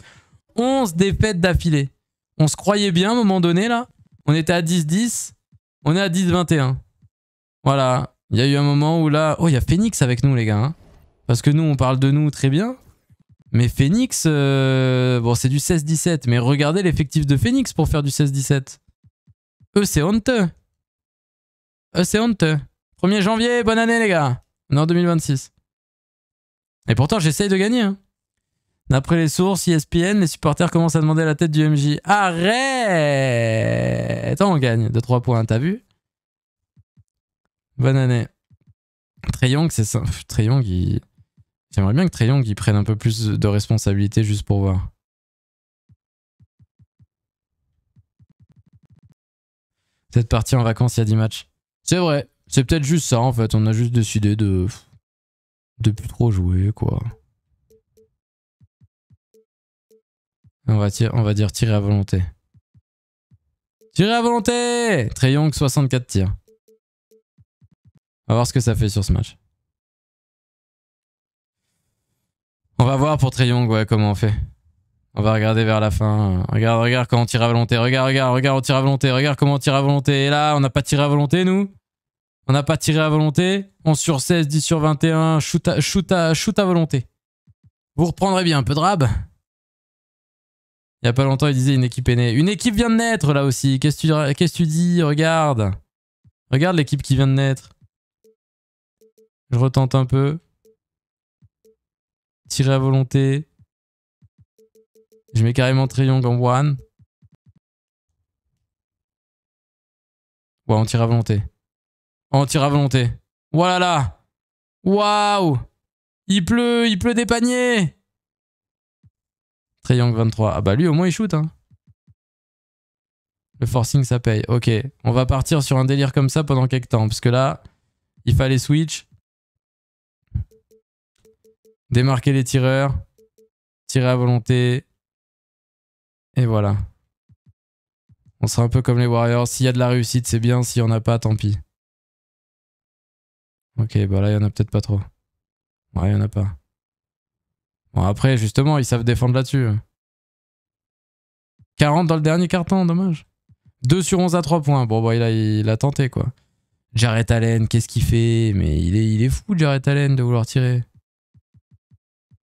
11 défaites d'affilée. On se croyait bien à un moment donné là. On était à 10-10. On est à 10-21. Voilà. Il y a eu un moment où là... Oh, il y a Phoenix avec nous les gars. Hein. Parce que nous, on parle de nous très bien. Mais Phoenix, euh, bon, c'est du 16-17. Mais regardez l'effectif de Phoenix pour faire du 16-17. Eux, c'est honteux. Eux, c'est honteux. 1er janvier, bonne année, les gars. On en 2026. Et pourtant, j'essaye de gagner. Hein. D'après les sources, ESPN, les supporters commencent à demander la tête du MJ. Arrête Attends, on gagne de 3 points, t'as vu Bonne année. Trayong, c'est ça. Trayong, il... J'aimerais bien que Treyong prenne un peu plus de responsabilité juste pour voir. Peut-être parti en vacances il y a 10 matchs. C'est vrai. C'est peut-être juste ça en fait. On a juste décidé de. de plus trop jouer quoi. On va, tirer, on va dire tirer à volonté. Tirer à volonté Trayong, 64 tirs. On va voir ce que ça fait sur ce match. On va voir pour Triangle, ouais, comment on fait. On va regarder vers la fin. Regarde, regarde comment on tire à volonté. Regarde, regarde, regarde, on tire à volonté. Regarde comment on tire à volonté. Et là, on n'a pas tiré à volonté, nous. On n'a pas tiré à volonté. 11 sur 16, 10 sur 21. Shoot à, shoot à, volonté. Vous reprendrez bien un peu de rab. Il y a pas longtemps, il disait une équipe est née. Une équipe vient de naître, là aussi. Qu'est-ce que tu dis Regarde. Regarde l'équipe qui vient de naître. Je retente un peu tirer à volonté. Je mets carrément triangle en one. Ouais, on tire à volonté. On tire à volonté. Voilà là Waouh Il pleut, il pleut des paniers Triangle 23. Ah bah lui, au moins, il shoot. Hein. Le forcing, ça paye. Ok, on va partir sur un délire comme ça pendant quelques temps. Parce que là, il fallait switch. Démarquer les tireurs. Tirer à volonté. Et voilà. On sera un peu comme les Warriors. S'il y a de la réussite, c'est bien. S'il n'y en a pas, tant pis. Ok, bah là, il n'y en a peut-être pas trop. Ouais, il n'y en a pas. Bon, après, justement, ils savent défendre là-dessus. 40 dans le dernier carton, dommage. 2 sur 11 à 3 points. Bon, bah, il a, il a tenté, quoi. Jared Allen, qu'est-ce qu'il fait Mais il est, il est fou, Jared Allen, de vouloir tirer.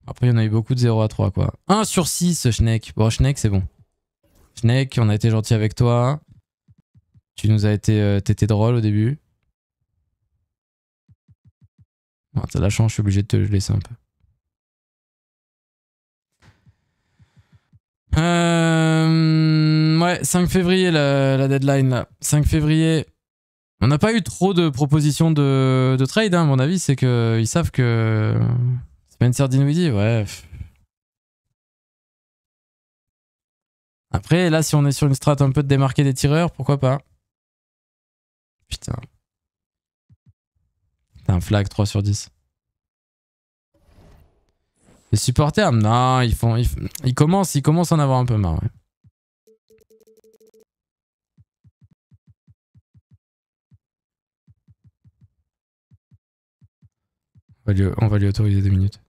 Après, il y en a eu beaucoup de 0 à 3, quoi. 1 sur 6, Schneck. Bon, Schneck, c'est bon. Schneck, on a été gentil avec toi. Tu nous as été... Euh, t'étais drôle au début. Bon, T'as la chance, je suis obligé de te laisser un peu. Euh... Ouais, 5 février, la, deadline, là. 5 février. On n'a pas eu trop de propositions de, trade, hein. à mon avis. C'est qu'ils savent que... Spencer Dinwiddie, ouais. Après, là, si on est sur une strat un peu de démarquer des tireurs, pourquoi pas Putain. T'as un flag 3 sur 10. Les supporters, non, ils font, ils, commencent, ils commencent à en avoir un peu marre. On va lui, autoriser deux minutes.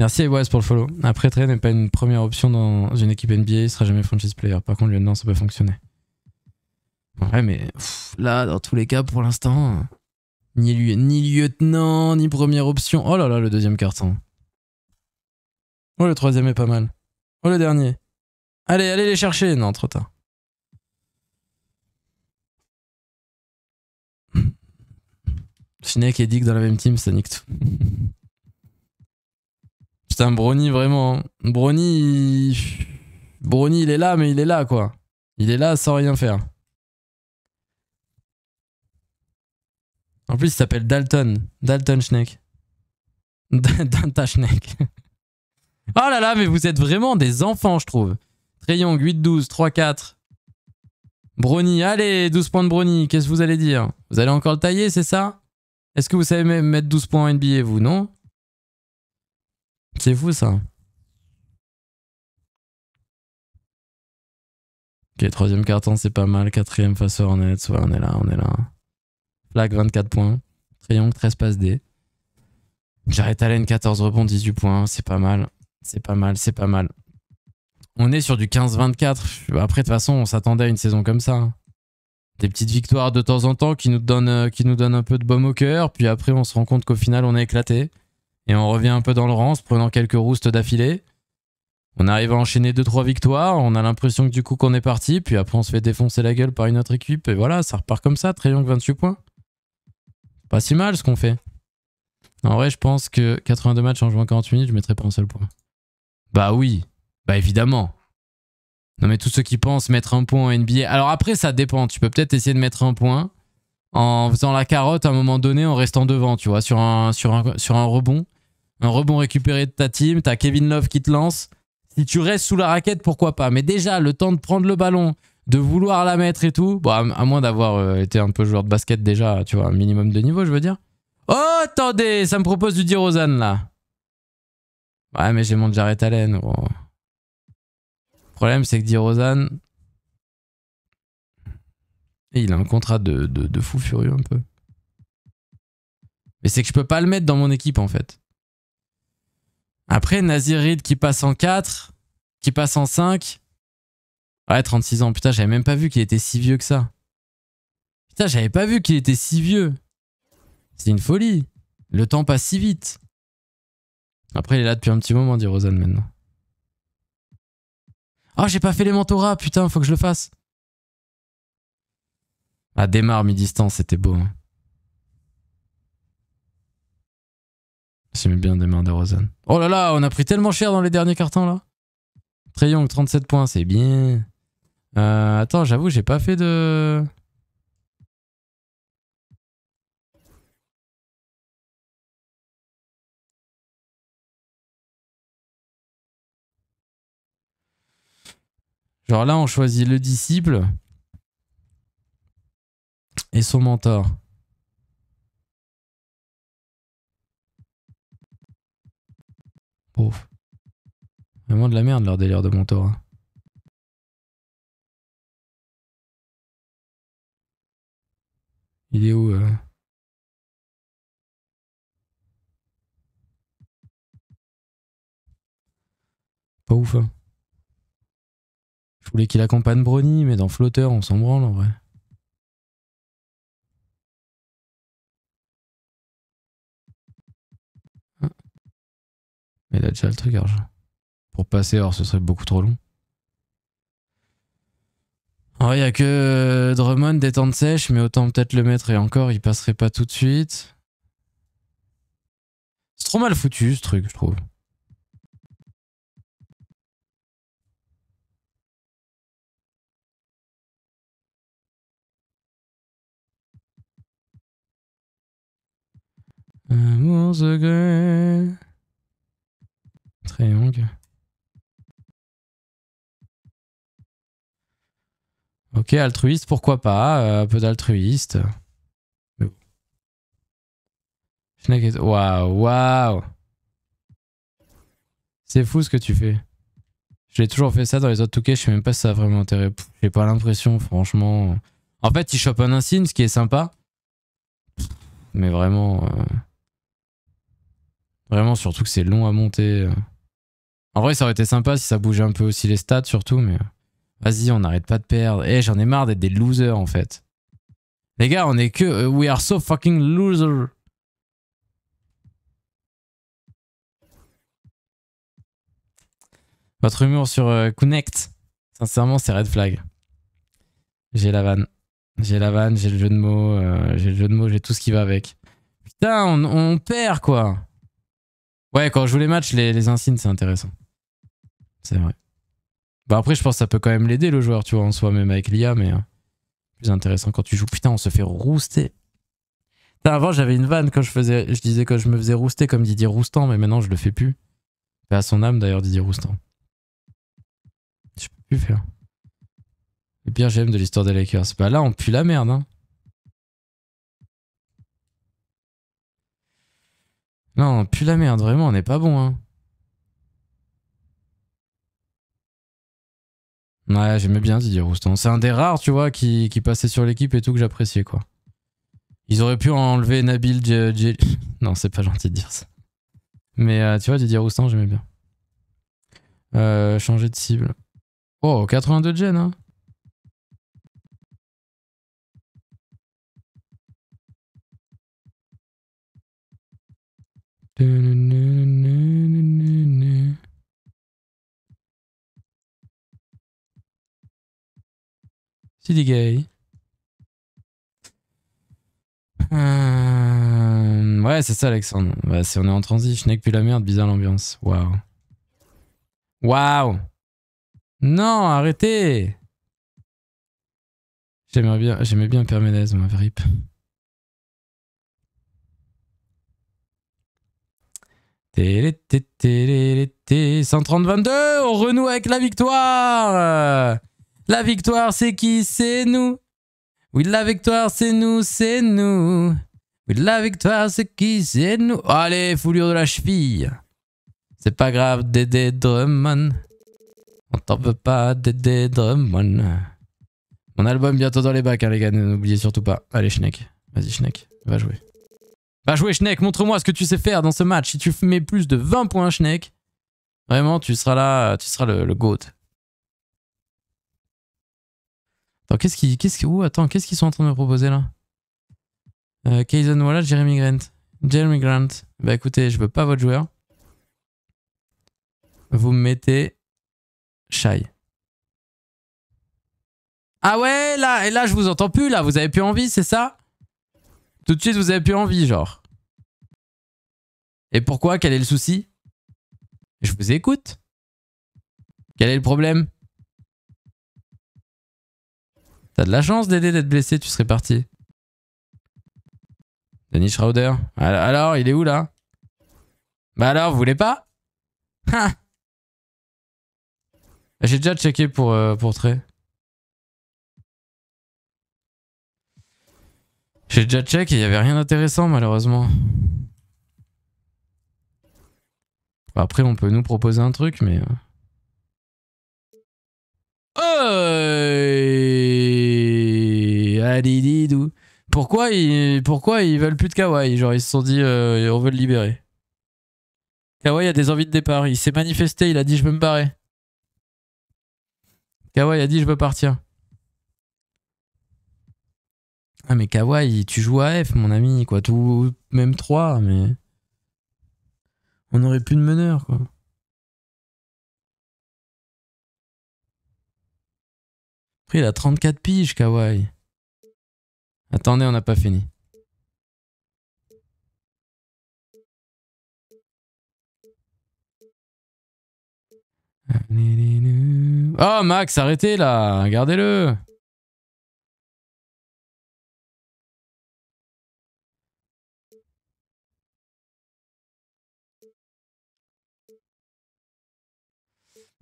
Merci à pour le follow. Après, Train n'est pas une première option dans une équipe NBA, il sera jamais franchise player. Par contre, lieutenant, ça peut fonctionner. Ouais, mais là, dans tous les cas, pour l'instant, ni, ni lieutenant, ni première option. Oh là là, le deuxième carton. Oh, le troisième est pas mal. Oh, le dernier. Allez, allez les chercher. Non, trop tard. Snake et Dick dans la même team, ça nique tout. Putain, Brony, vraiment. Hein. Brony, il... il est là, mais il est là, quoi. Il est là sans rien faire. En plus, il s'appelle Dalton. Dalton Schneck. Danta Schneck. oh là là, mais vous êtes vraiment des enfants, je trouve. Trayong, 8-12, 3-4. Brony, allez, 12 points de Brony. Qu'est-ce que vous allez dire Vous allez encore le tailler, c'est ça Est-ce que vous savez mettre 12 points en NBA, vous, non c'est fou ça. Ok, troisième carton, hein, c'est pas mal. Quatrième face on Hornets. Ouais, on est là, on est là. Flag 24 points. Triangle 13 passes D. Jared Allen 14 rebonds, 18 points. C'est pas mal. C'est pas mal, c'est pas mal. On est sur du 15-24. Après, de toute façon, on s'attendait à une saison comme ça. Des petites victoires de temps en temps qui nous donnent, euh, qui nous un peu de baume au cœur. Puis après, on se rend compte qu'au final, on est éclaté et on revient un peu dans le rang, se prenant quelques roustes d'affilée. On arrive à enchaîner 2-3 victoires, on a l'impression que du coup qu'on est parti, puis après on se fait défoncer la gueule par une autre équipe, et voilà, ça repart comme ça, long, 28 points. Pas si mal ce qu'on fait. En vrai, je pense que 82 matchs en jouant 48 minutes, je mettrais pas un seul point. Bah oui, bah évidemment. Non mais tous ceux qui pensent mettre un point en NBA... Alors après, ça dépend, tu peux peut-être essayer de mettre un point en faisant la carotte à un moment donné en restant devant, tu vois, sur un, sur sur un rebond un rebond récupéré de ta team, t'as Kevin Love qui te lance. Si tu restes sous la raquette, pourquoi pas Mais déjà, le temps de prendre le ballon, de vouloir la mettre et tout, bon, à, moins d'avoir euh, été un peu joueur de basket déjà, tu vois, un minimum de niveau, je veux dire. Oh, attendez, ça me propose du Dirozan, là. Ouais, mais j'ai mon Jarret Allen, Le problème, c'est que Dirozan... Il a un contrat de, de fou furieux, un peu. Mais c'est que je peux pas le mettre dans mon équipe, en fait. Après, Nazirid qui passe en 4, qui passe en 5. Ouais, 36 ans. Putain, j'avais même pas vu qu'il était si vieux que ça. Putain, j'avais pas vu qu'il était si vieux. C'est une folie. Le temps passe si vite. Après, il est là depuis un petit moment, dit Rosan maintenant. Oh, j'ai pas fait les mentorats, putain, faut que je le fasse. Ah, démarre mi-distance, c'était beau. Hein. J'aimais bien des mains de Oh là là, on a pris tellement cher dans les derniers cartons là. Très 37 points, c'est bien. Euh, attends, j'avoue, j'ai pas fait de... Genre là, on choisit le disciple et son mentor. Pauvre. Vraiment de la merde leur délire de mentor. Hein. Il est où là euh Pas ouf. Hein. Je voulais qu'il accompagne Brony, mais dans Flotteur, on s'en branle en vrai. Il a déjà le truc argent. Pour passer alors ce serait beaucoup trop long. il n'y a que euh, Drummond des temps de sèche, mais autant peut-être le mettre et encore, il passerait pas tout de suite. C'est trop mal foutu ce truc, je trouve. Triangle. Ok, altruiste, pourquoi pas Un euh, peu d'altruiste. Waouh, waouh C'est fou ce que tu fais. J'ai toujours fait ça dans les autres touquets, je sais même pas si ça a vraiment intérêt. J'ai pas l'impression, franchement. En fait, il chope un insigne, ce qui est sympa. Mais vraiment... Euh, vraiment, surtout que c'est long à monter. Euh. En vrai, ça aurait été sympa si ça bougeait un peu aussi les stats, surtout, mais euh, vas-y, on n'arrête pas de perdre. Eh, j'en ai marre d'être des losers, en fait. Les gars, on est que... Euh, we are so fucking losers. Votre humour sur euh, Connect, sincèrement, c'est red flag. J'ai la vanne. J'ai la vanne, j'ai le jeu de mots, j'ai le jeu de mots, j'ai tout ce qui va avec. Putain, on, perd, quoi. Ouais, quand je joue les matchs, les, les insignes, c'est intéressant. C'est vrai. Bah après, je pense que ça peut quand même l'aider le joueur, tu vois, en soi, même avec l'IA, mais euh, plus intéressant quand tu joues. Putain, on se fait rouster. Putain, avant, j'avais une vanne quand je faisais, je disais que je me faisais rouster comme Didier Roustan, mais maintenant je le fais plus. c'est à son âme d'ailleurs, Didier Roustan. Je peux plus faire. Le pire j'aime de l'histoire des Lakers. pas bah, là, on pue la merde, hein. Non, on pue la merde, vraiment, on n'est pas bon, hein. Ouais, j'aimais bien Didier Roustan. C'est un des rares, tu vois, qui, qui passait sur l'équipe et tout que j'appréciais, quoi. Ils auraient pu enlever Nabil Non, c'est pas gentil de dire ça. Mais euh, tu vois, Didier Roustan, j'aimais bien. Euh, changer de cible. Oh, 82 gen, hein C'est des gays. Euh, ouais, c'est ça, Alexandre. Bah, si on est en je n'ai que plus la merde, bizarre l'ambiance. Waouh. Waouh. Non, arrêtez. J'aimais bien, j'aimais bien Perménez, ma vrip. Télé, télé, 130-22, on renoue avec la victoire la victoire, c'est qui C'est nous. Oui, la victoire, c'est nous, c'est nous. Oui, la victoire, c'est qui C'est nous. Allez, foulure de la cheville. C'est pas grave, Dédé Drummond. On t'en veut pas, Dédé Drummond. Mon album bientôt dans les bacs, hein, les gars, n'oubliez surtout pas. Allez, Schneck. Vas-y, Schneck, va jouer. Va jouer, Schneck, montre-moi ce que tu sais faire dans ce match. Si tu mets plus de 20 points, Schneck, vraiment, tu seras là, tu seras le, le GOAT. Attends, qu'est-ce qu'ils attends, qu'est-ce qu'ils sont en train de me proposer là euh, Kaizen Jeremy Grant. Jeremy Grant. Bah écoutez, je veux pas votre joueur. Vous me mettez Shy. Ah ouais, là, et là, je vous entends plus, là. Vous avez plus envie, c'est ça Tout de suite, vous avez plus envie, genre. Et pourquoi Quel est le souci Je vous écoute. Quel est le problème T'as de la chance d'aider d'être blessé, tu serais parti. Denis Schroeder. Alors, il est où là Bah alors, vous voulez pas ah, J'ai déjà checké pour, euh, pour Trey. J'ai déjà check et il n'y avait rien d'intéressant malheureusement. Après on peut nous proposer un truc mais... Euh, pourquoi ils, pourquoi ils veulent plus de Kawaii Genre ils se sont dit euh, on veut le libérer. Kawaii a des envies de départ. Il s'est manifesté, il a dit je veux me barrer. Kawaii a dit je veux partir. Ah mais Kawaii, tu joues à F mon ami, quoi. même 3, mais... On aurait plus de meneur, quoi. il a 34 piges, Kawai Attendez, on n'a pas fini. Oh, Max, arrêtez là Regardez-le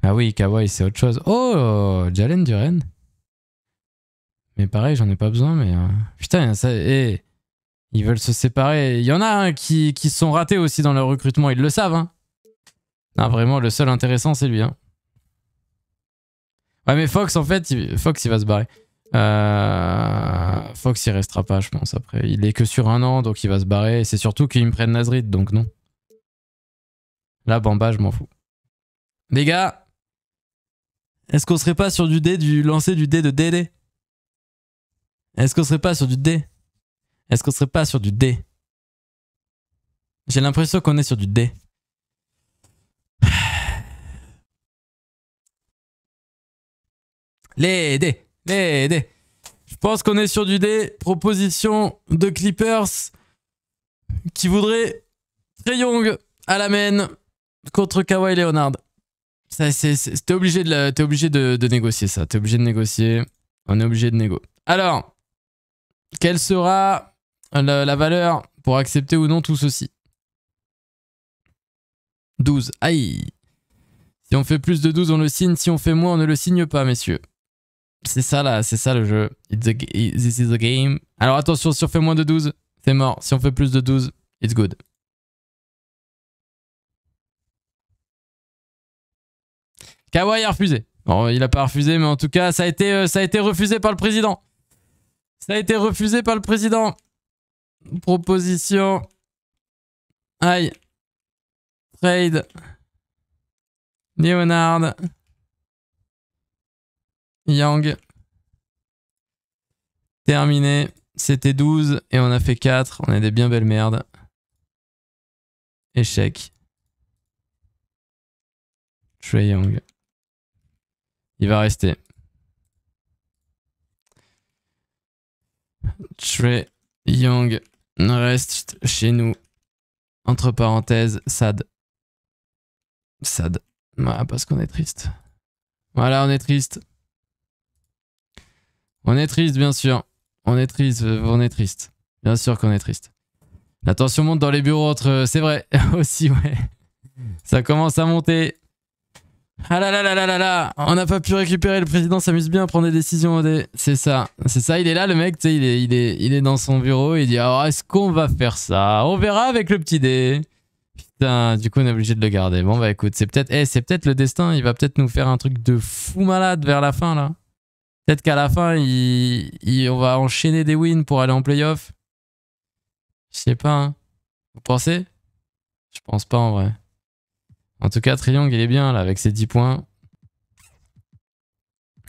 Ah oui, Kawai c'est autre chose. Oh, Jalen Duren mais pareil, j'en ai pas besoin, mais. Euh, putain, ça. Eh, ils veulent se séparer. Il y en a un hein, qui, qui sont ratés aussi dans leur recrutement, ils le savent. Hein. Non, vraiment, le seul intéressant, c'est lui. Hein. Ouais, mais Fox, en fait, Fox, il va se barrer. Euh, Fox, il restera pas, je pense, après. Il est que sur un an, donc il va se barrer. C'est surtout qu'ils me prennent Nazrid, donc non. Là, Bamba, je m'en fous. Les gars, est-ce qu'on serait pas sur du dé, du lancer du dé de Dédé est-ce qu'on serait pas sur du D Est-ce qu'on serait pas sur du D J'ai l'impression qu'on est sur du D. Les D, les D. Je pense qu'on est sur du D. Proposition de Clippers qui voudrait Trey Young à la main contre Kawhi Leonard. T'es obligé, de, es obligé de, de négocier ça. T'es obligé de négocier. On est obligé de négo. Alors, quelle sera euh, la, valeur pour accepter ou non tout ceci 12. Aïe Si on fait plus de 12, on le signe. Si on fait moins, on ne le signe pas, messieurs. C'est ça, là. C'est ça, le jeu. It's this is the game. Alors, attention, si on fait moins de 12, c'est mort. Si on fait plus de 12, it's good. Kawhi a refusé. Bon, il n'a pas refusé, mais en tout cas, ça a été euh, refusé par le président. Ça a été refusé par le président. Proposition. Aïe. Trade. Leonard. Yang. Terminé. C'était 12 et on a fait 4. On est des bien belles merdes. Échec. Trae Young. Il va rester. Trey Young reste chez nous. Entre parenthèses, sad. Sad. Bah, parce qu'on est triste. Voilà, on est triste. On est triste, bien sûr. On est triste, on est triste. Bien sûr qu'on est triste. La tension monte dans les bureaux entre... Euh, c'est vrai, aussi, ouais. Ça commence à monter. Ah là là là là là On n'a pas pu récupérer, le président s'amuse bien à prendre des décisions. C'est ça, c'est ça, il est là le mec, il est, il, est, il est dans son bureau, il dit alors ah, oh, est-ce qu'on va faire ça On verra avec le petit dé. Putain, du coup on est obligé de le garder. Bon bah écoute, c'est peut-être eh, c'est peut le destin, il va peut-être nous faire un truc de fou malade vers la fin là. Peut-être qu'à la fin, on va enchaîner des wins pour aller en playoff. Je sais pas, hein. Vous pensez Je pense pas en vrai. En tout cas, Triangle, il est bien là, avec ses 10 points.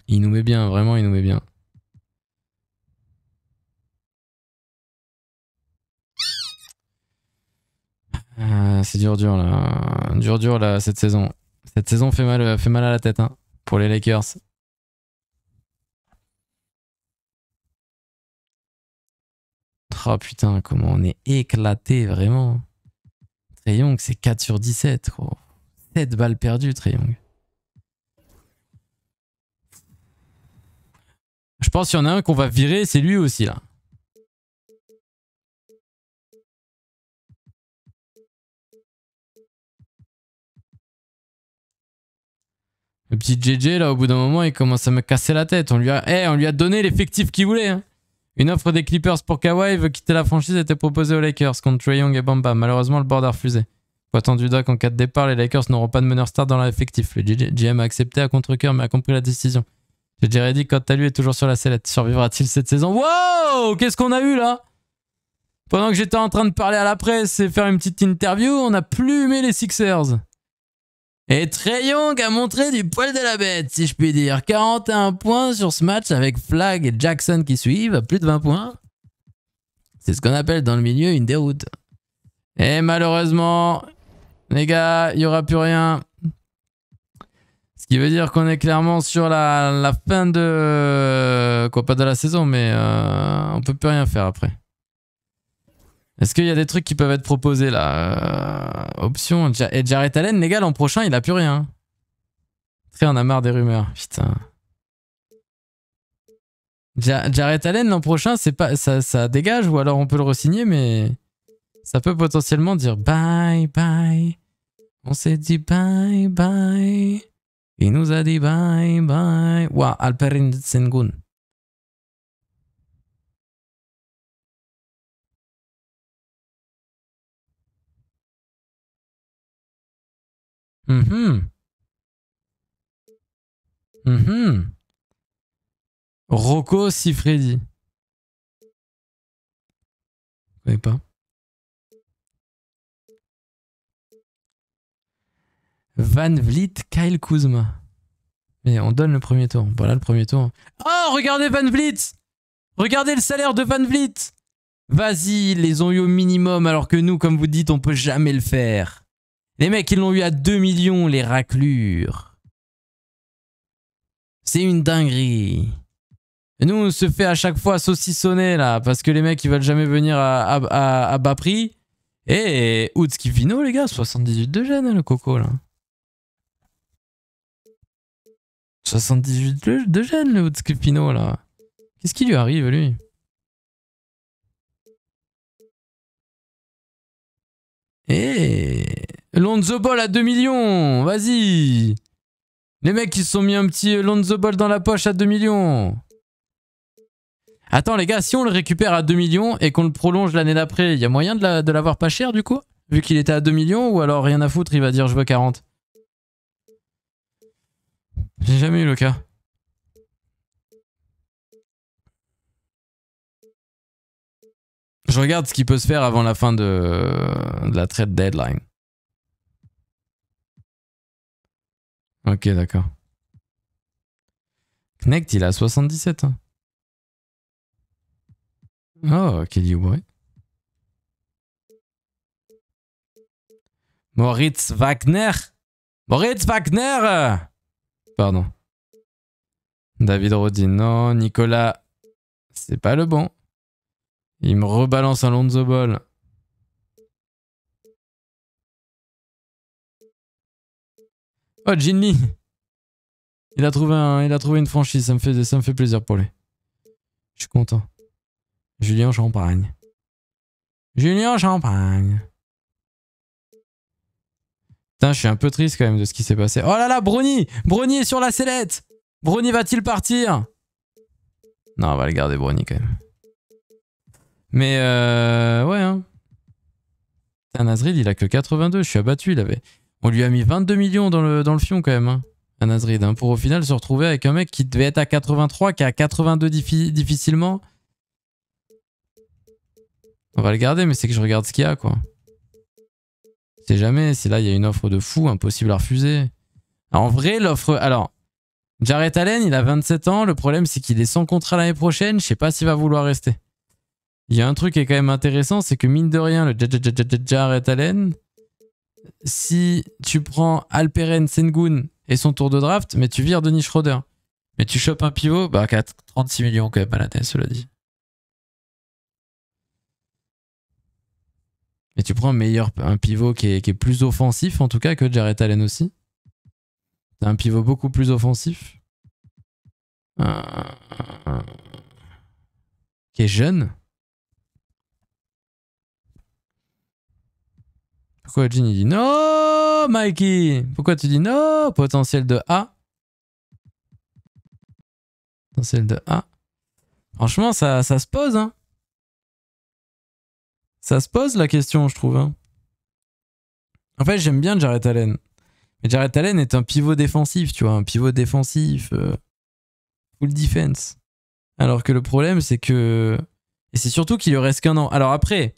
Il nous met bien, vraiment, il nous met bien. Ah, c'est dur, dur là. Dur, dur là, cette saison. Cette saison fait mal, euh, fait mal à la tête hein, pour les Lakers. Oh putain, comment on est éclaté, vraiment. Triangle, c'est 4 sur 17, gros. 7 balles perdues, Triangle. Je pense qu'il y en a un qu'on va virer, c'est lui aussi là. Le petit JJ, là, au bout d'un moment, il commence à me casser la tête. On lui a, eh, on lui a donné l'effectif qu'il voulait. Hein. Une offre des Clippers pour Kawhi veut quitter la franchise était proposée aux Lakers contre Trae Young et Bamba. Malheureusement, le board a refusé. Pointant du doigt qu'en cas de départ, les Lakers n'auront pas de meneur star dans l'effectif. Le GM a accepté à contre-cœur, mais a compris la décision. Je dirais dit, quant à lui, est toujours sur la sellette. Survivra-t-il cette saison Wow Qu'est-ce qu'on a eu là Pendant que j'étais en train de parler à la presse et faire une petite interview, on a plumé les Sixers. Et Trey Young a montré du poil de la bête, si je puis dire. 41 points sur ce match avec Flag et Jackson qui suivent, à plus de 20 points. C'est ce qu'on appelle dans le milieu une déroute. Et malheureusement, les gars, il n'y aura plus rien. Ce qui veut dire qu'on est clairement sur la, fin de... Euh, quoi, pas de la saison, mais on euh, on peut plus rien faire après. Est-ce qu'il y a des trucs qui peuvent être proposés là euh, Option. Et Jared Allen, les gars, l'an prochain, il n'a plus rien. on a marre des rumeurs. Putain. Jared Allen, l'an prochain, pas, ça, ça, dégage, ou alors on peut le resigner, mais ça peut potentiellement dire bye bye. On s'est dit bye bye. Il nous a dit bye bye. Wa Alperin Sengun. Mhm. Mhm. Rocco Sifredi. Je connais pas. Van Vliet, Kyle Kuzma. Mais on donne le premier tour. Voilà le premier tour. Oh, regardez Van Vliet Regardez le salaire de Van Vliet Vas-y, les ont eu au minimum, alors que nous, comme vous dites, on peut jamais le faire. Les mecs, ils l'ont eu à 2 millions, les raclures. C'est une dinguerie. Et nous, on se fait à chaque fois saucissonner, là, parce que les mecs, ils veulent jamais venir à, bas prix. Et Outs Vino, oh, les gars, 78 de gêne, hein, le coco, là. 78 de gêne, le Scupino, là. Qu'est-ce qui lui arrive, lui Eh Lonzo Ball à 2 millions Vas-y Les mecs, ils se sont mis un petit Lonzo Ball dans la poche à 2 millions Attends, les gars, si on le récupère à 2 millions et qu'on le prolonge l'année d'après, il y a moyen de l'avoir pas cher, du coup Vu qu'il était à 2 millions, ou alors rien à foutre, il va dire « je veux 40 ». J'ai jamais eu le cas. Je regarde ce qui peut se faire avant la fin de, la trade deadline. Ok, d'accord. Knecht, il a 77. Oh, Kelly Oubre. Moritz Wagner Moritz Wagner Pardon. David Rodin. Non, Nicolas. C'est pas le bon. Il me rebalance un Lonzo Ball. Oh, Ginny il a, trouvé un, il a trouvé une franchise, ça me, fait, ça me fait plaisir pour lui. Je suis content. Julien Champagne. Julien Champagne je suis un peu triste quand même de ce qui s'est passé. Oh là là, Brony Brony est sur la sellette Brony va-t-il partir Non, on va le garder, Brony, quand même. Mais euh, Ouais, hein. Putain, il a que 82. Je suis abattu, il avait... On lui a mis 22 millions dans le, dans le fion, quand même, hein, à hein, pour au final se retrouver avec un mec qui devait être à 83, qui est à 82 difficilement. On va le garder, mais c'est que je regarde ce qu'il y a, quoi. C'est jamais, c'est là il y a une offre de fou, impossible à refuser. en vrai, l'offre. Alors, Jarrett Allen, il a 27 ans. Le problème, c'est qu'il est sans contrat l'année prochaine. Je sais pas s'il va vouloir rester. Il y a un truc qui est quand même intéressant, c'est que mine de rien, le Jarrett Allen, si tu prends Alperen Sengun et son tour de draft, mais tu vires Denis Schroeder, mais tu chopes un pivot, bah 36 millions quand même à la tête, cela dit. Et tu prends un meilleur un pivot qui est, plus offensif en tout cas que Jared Allen aussi. T'as un pivot beaucoup plus offensif. qui est jeune. Pourquoi Jean il dit non Mikey Pourquoi tu dis non Potentiel de A. Potentiel de A. Franchement, ça, ça se pose, hein. Ça se pose la question, je trouve. Hein. En fait, j'aime bien Jared Allen. Mais Jared Allen est un pivot défensif, tu vois, un pivot défensif, euh, full defense. Alors que le problème, c'est que. Et c'est surtout qu'il ne reste qu'un an. Alors après,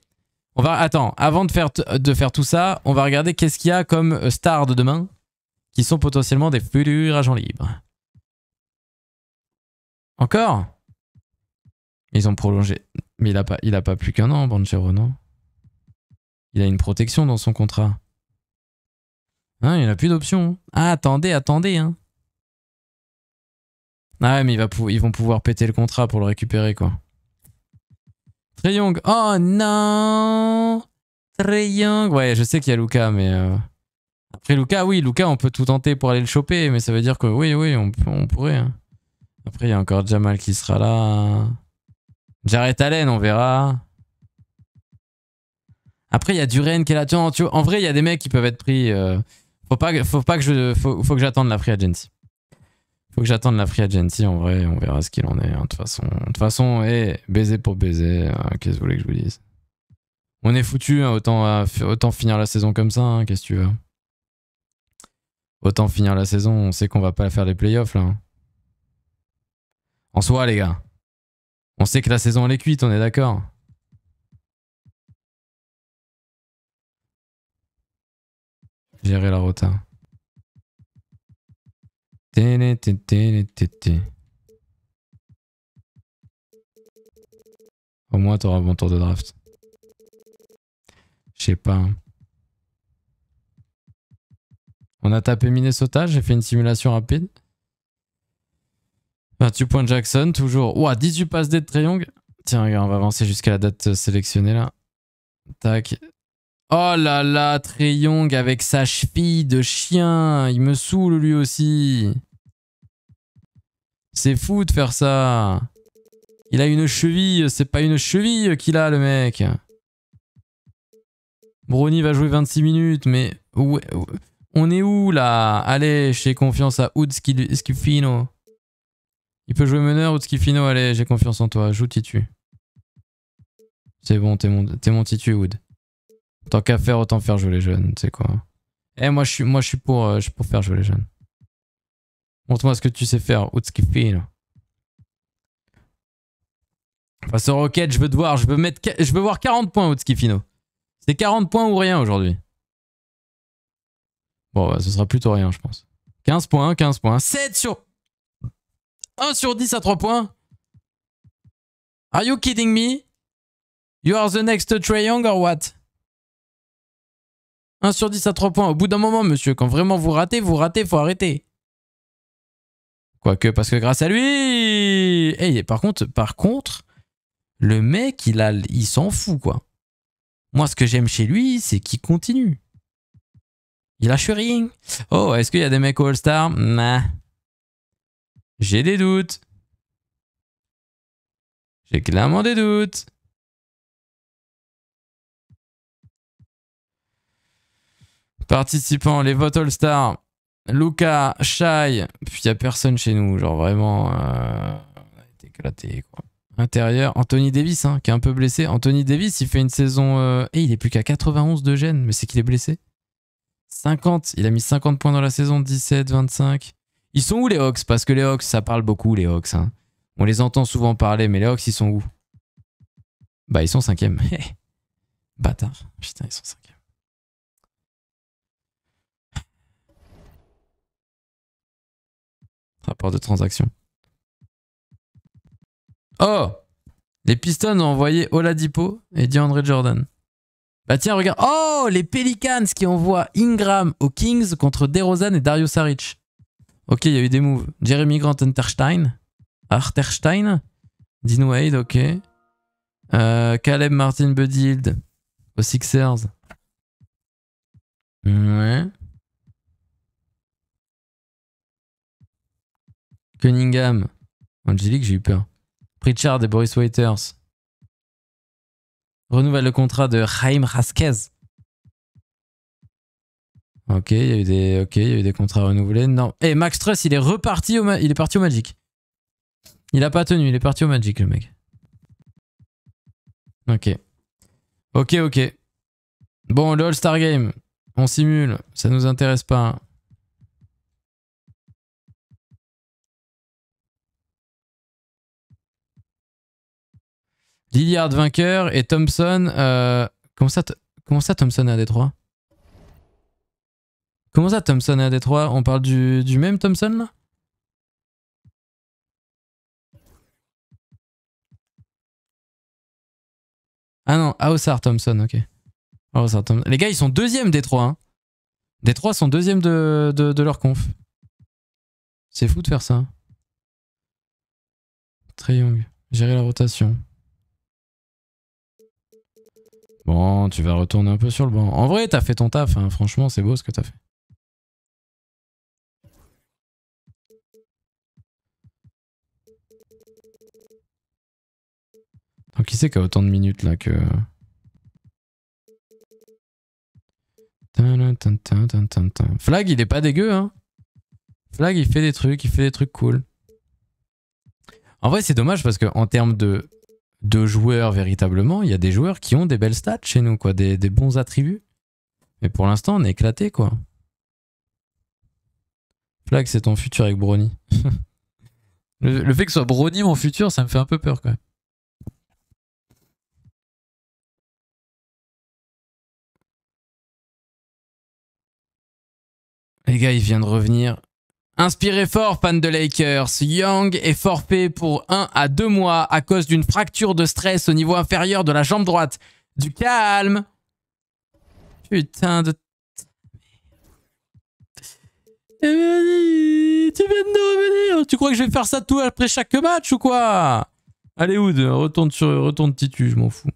on va. Attends, avant de faire, de faire tout ça, on va regarder qu'est-ce qu'il y a comme euh, stars de demain qui sont potentiellement des futurs agents libres. Encore Ils ont prolongé il a pas, plus qu'un an, Banchero, non Il a une protection dans son contrat. Hein, il n'a plus d'option. Hein. Ah, attendez, attendez. Hein. Ah mais va ils vont pouvoir péter le contrat pour le récupérer, quoi. Trey Oh non Trey Ouais, je sais qu'il y a Luca, mais... Euh. Après, Luca, oui, Luca, on peut tout tenter pour aller le choper, mais ça veut dire que oui, oui, on, on pourrait. Hein. Après, il y a encore Jamal qui sera là. J'arrête Allen, on verra. Après, il y a Duren qui est là. en vrai, il y a des mecs qui peuvent être pris. Euh, faut pas, faut pas que je, faut, faut que j'attende la free agency. Faut que j'attende la free agency. En vrai, on verra ce qu'il en est. Hein, de toute façon, de toute façon, hey, eh, baiser pour baiser. Hein, qu'est-ce que vous voulez que je vous dise On est foutu. Hein, autant, euh, autant finir la saison comme ça. qu'est-ce que tu veux Autant finir la saison. On sait qu'on va pas faire les playoffs là. En soi, les gars. On sait que la saison elle est cuite, on est d'accord. Gérer la rota. Au moins, t'auras bon tour de draft. Je sais pas. On a tapé Minnesota, j'ai fait une simulation rapide. 28 points Jackson, toujours. Ouah, 18 passes des de Tiens, regarde, on va avancer jusqu'à la date euh, sélectionnée là. Tac. Oh là là, Treyong avec sa cheville de chien. Il me saoule lui aussi. C'est fou de faire ça. Il a une cheville, c'est pas une cheville qu'il a le mec. Brony va jouer 26 minutes, mais on est où là Allez, j'ai confiance à qui Skifino. Il peut jouer meneur ou Skifino, allez, j'ai confiance en toi, joue Titu. C'est bon, t'es mon, es mon Titu, Wood. Tant qu'à faire, autant faire jouer les jeunes, tu sais quoi. Eh, moi, je suis, moi, je suis pour, euh, je pour faire jouer les jeunes. Montre-moi ce que tu sais faire, Wood Face aux Rocket, je veux te voir, je veux, mettre, je veux voir 40 points, Wood C'est 40 points ou rien aujourd'hui. Bon, bah, ce sera plutôt rien, je pense. 15 points, 15 points. 7 sur... 1 sur 10 à 3 points. Are you kidding me? You are the next Young or what? 1 sur 10 à 3 points. Au bout d'un moment, monsieur, quand vraiment vous ratez, vous ratez, faut arrêter. Quoique, parce que grâce à lui... Hey, par contre, par contre, le mec, il, il s'en fout, quoi. Moi, ce que j'aime chez lui, c'est qu'il continue. Il a rien. Oh, est-ce qu'il y a des mecs All-Star Nah. J'ai des doutes. J'ai clairement des doutes. Participants, les votes All-Star. Luca, Shai. Puis il n'y a personne chez nous. Genre vraiment, euh, on a été éclaté. Quoi. Intérieur, Anthony Davis, hein, qui est un peu blessé. Anthony Davis, il fait une saison... Euh... Et il est plus qu'à 91 de gêne, mais c'est qu'il est blessé. 50, il a mis 50 points dans la saison, 17, 25. Ils sont où les Hawks Parce que les Hawks, ça parle beaucoup, les Hawks. Hein. On les entend souvent parler, mais les Hawks, ils sont où Bah, ils sont cinquième. Bâtard. Putain, ils sont cinquième. Rapport de transaction. Oh Les Pistons ont envoyé Oladipo et DeAndre Jordan. Bah tiens, regarde. Oh Les Pelicans qui envoient Ingram aux Kings contre DeRozan et Dario Saric. Ok, il y a eu des moves. Jeremy Grant Unterstein. Arterstein. Dean Wade, ok. Euh, Caleb Martin Budild Aux Sixers. Ouais. Cunningham. Angelique, j'ai eu peur. Pritchard et Boris Waiters. Renouvelle le contrat de Jaime Rasquez. Ok, il y a eu des, des contrats renouvelés. Non. Et eh, Max Truss, il est reparti au, il est parti au Magic. Il a pas tenu, il est parti au Magic, le mec. Ok. Ok, ok. Bon, le All-Star Game, on simule, ça nous intéresse pas. Hein. Lilliard vainqueur et Thompson. Euh, comment, ça, comment ça, Thompson a des Détroit Comment ça, Thompson à Détroit On parle du, même Thompson là Ah non, Aosar Thompson, ok. Les gars, ils sont deuxième Détroit. Hein. Détroit sont deuxième de, de, leur conf. C'est fou de faire ça. Triangle. Gérer la rotation. Bon, tu vas retourner un peu sur le banc. En vrai, t'as fait ton taf. Hein. Franchement, c'est beau ce que t'as fait. Oh, qui c'est qui a autant de minutes là que... Flag, il est pas dégueu, hein Flag, il fait des trucs, il fait des trucs cool. En vrai, c'est dommage parce que en termes de, de joueurs, véritablement, il y a des joueurs qui ont des belles stats chez nous, quoi, des, bons attributs. Mais pour l'instant, on est éclaté, quoi. Flag, c'est ton futur avec Brony. le, fait que ce soit Brony mon futur, ça me fait un peu peur, quand les gars, il vient de revenir. Inspiré fort, fan de Lakers, Young est forpé pour 1 à 2 mois à cause d'une fracture de stress au niveau inférieur de la jambe droite. Du calme Putain de... Eh, tu viens de revenir Tu crois que je vais faire ça tout après chaque match ou quoi Allez Wood. retourne, sur, retourne Titu, je m'en fous.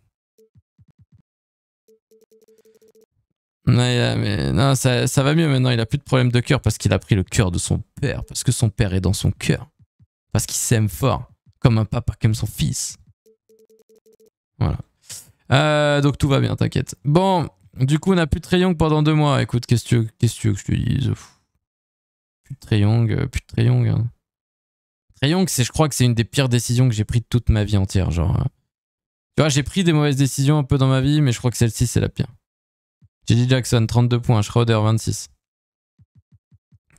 mais non, ça, va mieux maintenant. Il a plus de problème de cœur parce qu'il a pris le cœur de son père, parce que son père est dans son cœur, parce qu'il s'aime fort, comme un papa comme aime son fils. Voilà. Euh, donc tout va bien, t'inquiète. Bon, du coup, on a plus de Trayong pendant deux mois. Écoute, qu'est-ce que tu veux que je te dise Plus de Trayong, euh, plus de Trayong. Hein. c'est, je crois que c'est une des pires décisions que j'ai prises toute ma vie entière. Genre, euh. tu vois, j'ai pris des mauvaises décisions un peu dans ma vie, mais je crois que celle-ci, c'est la pire. JD Jackson, 32 points. Schroeder, 26.